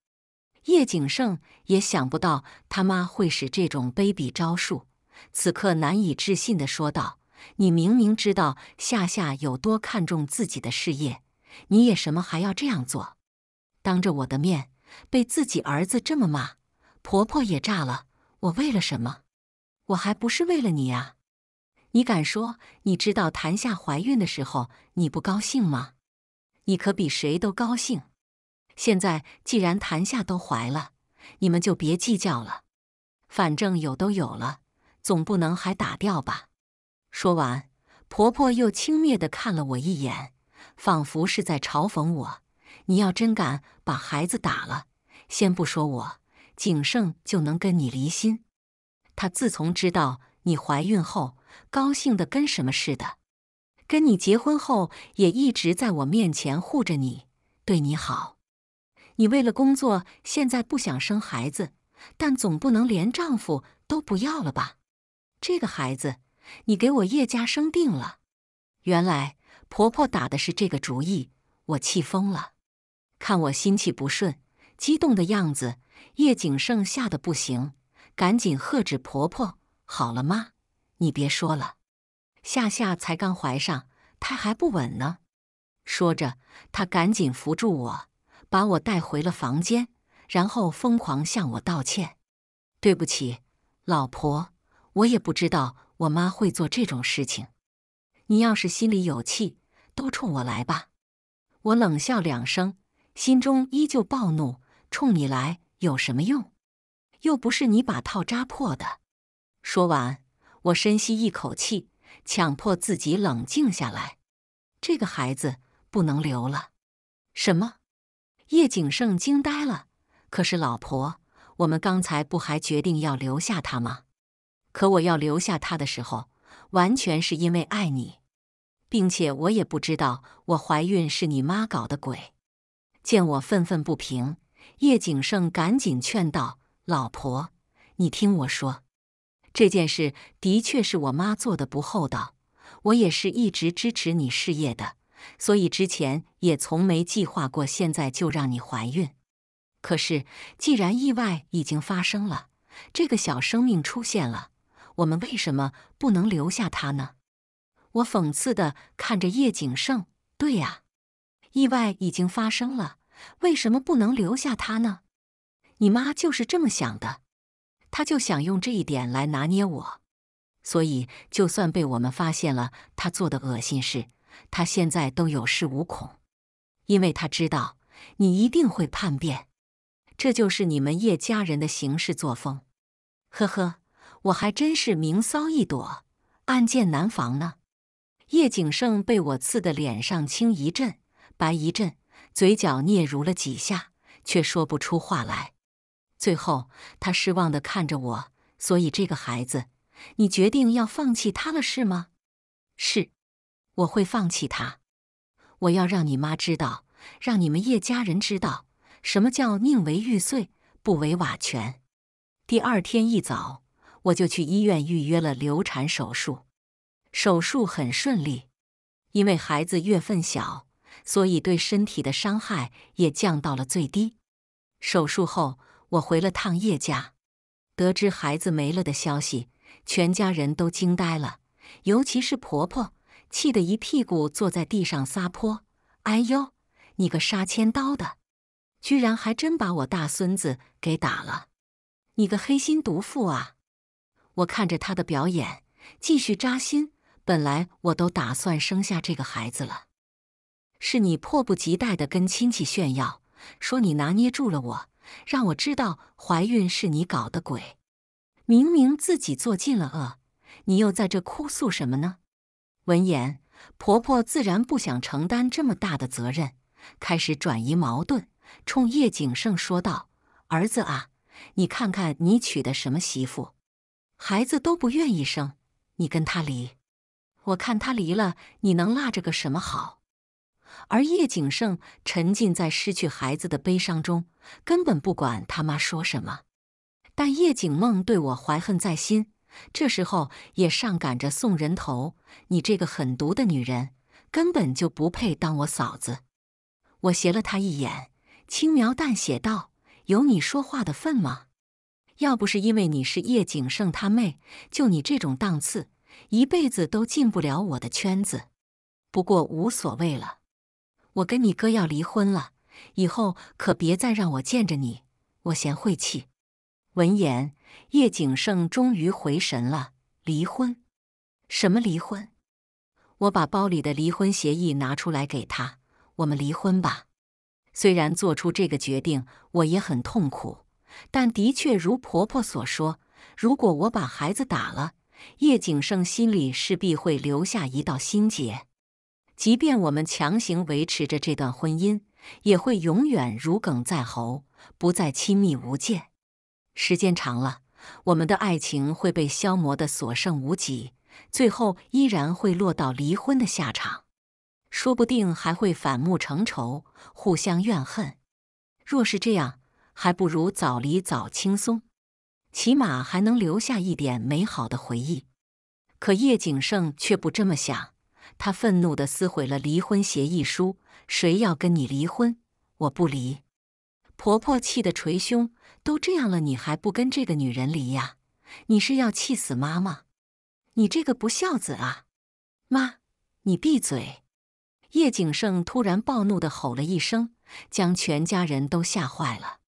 叶景胜也想不到他妈会使这种卑鄙招数，此刻难以置信地说道：“你明明知道夏夏有多看重自己的事业，你也什么还要这样做？当着我的面被自己儿子这么骂，婆婆也炸了。我为了什么？我还不是为了你啊！你敢说你知道谭夏怀孕的时候你不高兴吗？”你可比谁都高兴，现在既然谈下都怀了，你们就别计较了，反正有都有了，总不能还打掉吧？说完，婆婆又轻蔑地看了我一眼，仿佛是在嘲讽我。你要真敢把孩子打了，先不说我，景盛就能跟你离心。他自从知道你怀孕后，高兴的跟什么似的。跟你结婚后，也一直在我面前护着你，对你好。你为了工作，现在不想生孩子，但总不能连丈夫都不要了吧？这个孩子，你给我叶家生定了。原来婆婆打的是这个主意，我气疯了。看我心气不顺、激动的样子，叶景胜吓得不行，赶紧喝止婆婆：“好了，妈，你别说了。”夏夏才刚怀上，胎还不稳呢。说着，她赶紧扶住我，把我带回了房间，然后疯狂向我道歉：“对不起，老婆，我也不知道我妈会做这种事情。你要是心里有气，都冲我来吧。”我冷笑两声，心中依旧暴怒：“冲你来有什么用？又不是你把套扎破的。”说完，我深吸一口气。强迫自己冷静下来，这个孩子不能留了。什么？叶景胜惊呆了。可是老婆，我们刚才不还决定要留下他吗？可我要留下他的时候，完全是因为爱你，并且我也不知道我怀孕是你妈搞的鬼。见我愤愤不平，叶景胜赶紧劝道：“老婆，你听我说。”这件事的确是我妈做的不厚道，我也是一直支持你事业的，所以之前也从没计划过现在就让你怀孕。可是既然意外已经发生了，这个小生命出现了，我们为什么不能留下他呢？我讽刺的看着叶景胜，对呀，意外已经发生了，为什么不能留下他呢？你妈就是这么想的。他就想用这一点来拿捏我，所以就算被我们发现了他做的恶心事，他现在都有恃无恐，因为他知道你一定会叛变，这就是你们叶家人的行事作风。呵呵，我还真是明骚一朵，暗箭难防呢。叶景胜被我刺得脸上青一阵白一阵，嘴角嗫嚅了几下，却说不出话来。最后，他失望地看着我。所以，这个孩子，你决定要放弃他了，是吗？是，我会放弃他。我要让你妈知道，让你们叶家人知道，什么叫宁为玉碎，不为瓦全。第二天一早，我就去医院预约了流产手术。手术很顺利，因为孩子月份小，所以对身体的伤害也降到了最低。手术后。我回了趟叶家，得知孩子没了的消息，全家人都惊呆了，尤其是婆婆，气得一屁股坐在地上撒泼：“哎呦，你个杀千刀的，居然还真把我大孙子给打了！你个黑心毒妇啊！”我看着她的表演，继续扎心。本来我都打算生下这个孩子了，是你迫不及待的跟亲戚炫耀，说你拿捏住了我。让我知道怀孕是你搞的鬼，明明自己做尽了恶，你又在这哭诉什么呢？闻言，婆婆自然不想承担这么大的责任，开始转移矛盾，冲叶景胜说道：“儿子啊，你看看你娶的什么媳妇，孩子都不愿意生，你跟他离，我看他离了，你能落着个什么好？”而叶景盛沉浸在失去孩子的悲伤中，根本不管他妈说什么。但叶景梦对我怀恨在心，这时候也上赶着送人头。你这个狠毒的女人，根本就不配当我嫂子。我斜了她一眼，轻描淡写道：“有你说话的份吗？要不是因为你是叶景盛他妹，就你这种档次，一辈子都进不了我的圈子。不过无所谓了。”我跟你哥要离婚了，以后可别再让我见着你，我嫌晦气。闻言，叶景胜终于回神了。离婚？什么离婚？我把包里的离婚协议拿出来给他。我们离婚吧。虽然做出这个决定我也很痛苦，但的确如婆婆所说，如果我把孩子打了，叶景胜心里势必会留下一道心结。即便我们强行维持着这段婚姻，也会永远如鲠在喉，不再亲密无间。时间长了，我们的爱情会被消磨得所剩无几，最后依然会落到离婚的下场，说不定还会反目成仇，互相怨恨。若是这样，还不如早离早轻松，起码还能留下一点美好的回忆。可叶景胜却不这么想。他愤怒地撕毁了离婚协议书。谁要跟你离婚？我不离。婆婆气得捶胸：“都这样了，你还不跟这个女人离呀？你是要气死妈妈？你这个不孝子啊！”妈，你闭嘴！叶景胜突然暴怒地吼了一声，将全家人都吓坏了。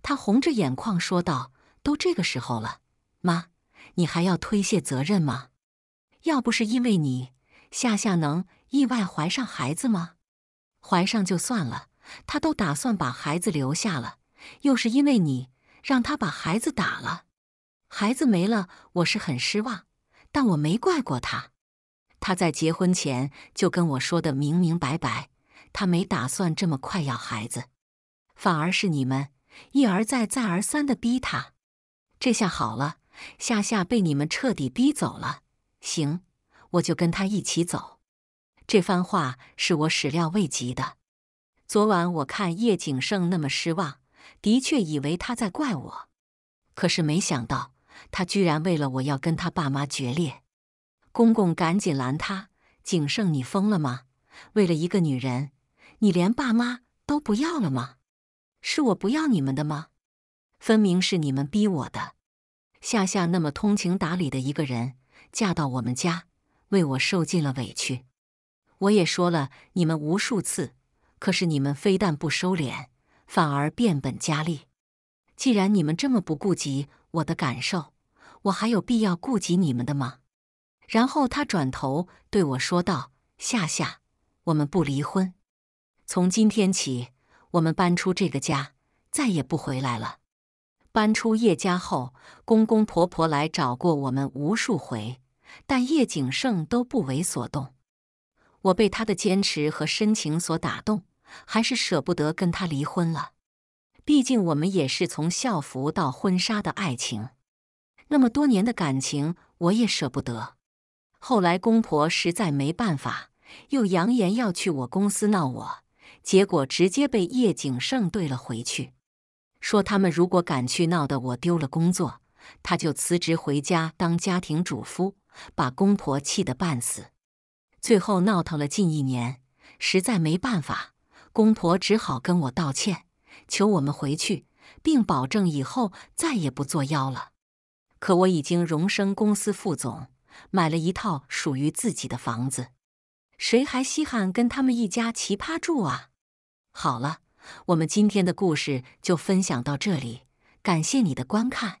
他红着眼眶说道：“都这个时候了，妈，你还要推卸责任吗？要不是因为你……”夏夏能意外怀上孩子吗？怀上就算了，她都打算把孩子留下了。又是因为你，让她把孩子打了，孩子没了，我是很失望，但我没怪过她。她在结婚前就跟我说的明明白白，她没打算这么快要孩子，反而是你们一而再、再而三的逼她。这下好了，夏夏被你们彻底逼走了。行。我就跟他一起走，这番话是我始料未及的。昨晚我看叶景胜那么失望，的确以为他在怪我，可是没想到他居然为了我要跟他爸妈决裂。公公赶紧拦他：“景胜，你疯了吗？为了一个女人，你连爸妈都不要了吗？是我不要你们的吗？分明是你们逼我的。夏夏那么通情达理的一个人，嫁到我们家。”为我受尽了委屈，我也说了你们无数次，可是你们非但不收敛，反而变本加厉。既然你们这么不顾及我的感受，我还有必要顾及你们的吗？然后他转头对我说道：“夏夏，我们不离婚，从今天起，我们搬出这个家，再也不回来了。”搬出叶家后，公公婆婆来找过我们无数回。但叶景胜都不为所动，我被他的坚持和深情所打动，还是舍不得跟他离婚了。毕竟我们也是从校服到婚纱的爱情，那么多年的感情，我也舍不得。后来公婆实在没办法，又扬言要去我公司闹我，结果直接被叶景胜怼了回去，说他们如果敢去闹的我丢了工作，他就辞职回家当家庭主夫。把公婆气得半死，最后闹腾了近一年，实在没办法，公婆只好跟我道歉，求我们回去，并保证以后再也不作妖了。可我已经荣升公司副总，买了一套属于自己的房子，谁还稀罕跟他们一家奇葩住啊？好了，我们今天的故事就分享到这里，感谢你的观看。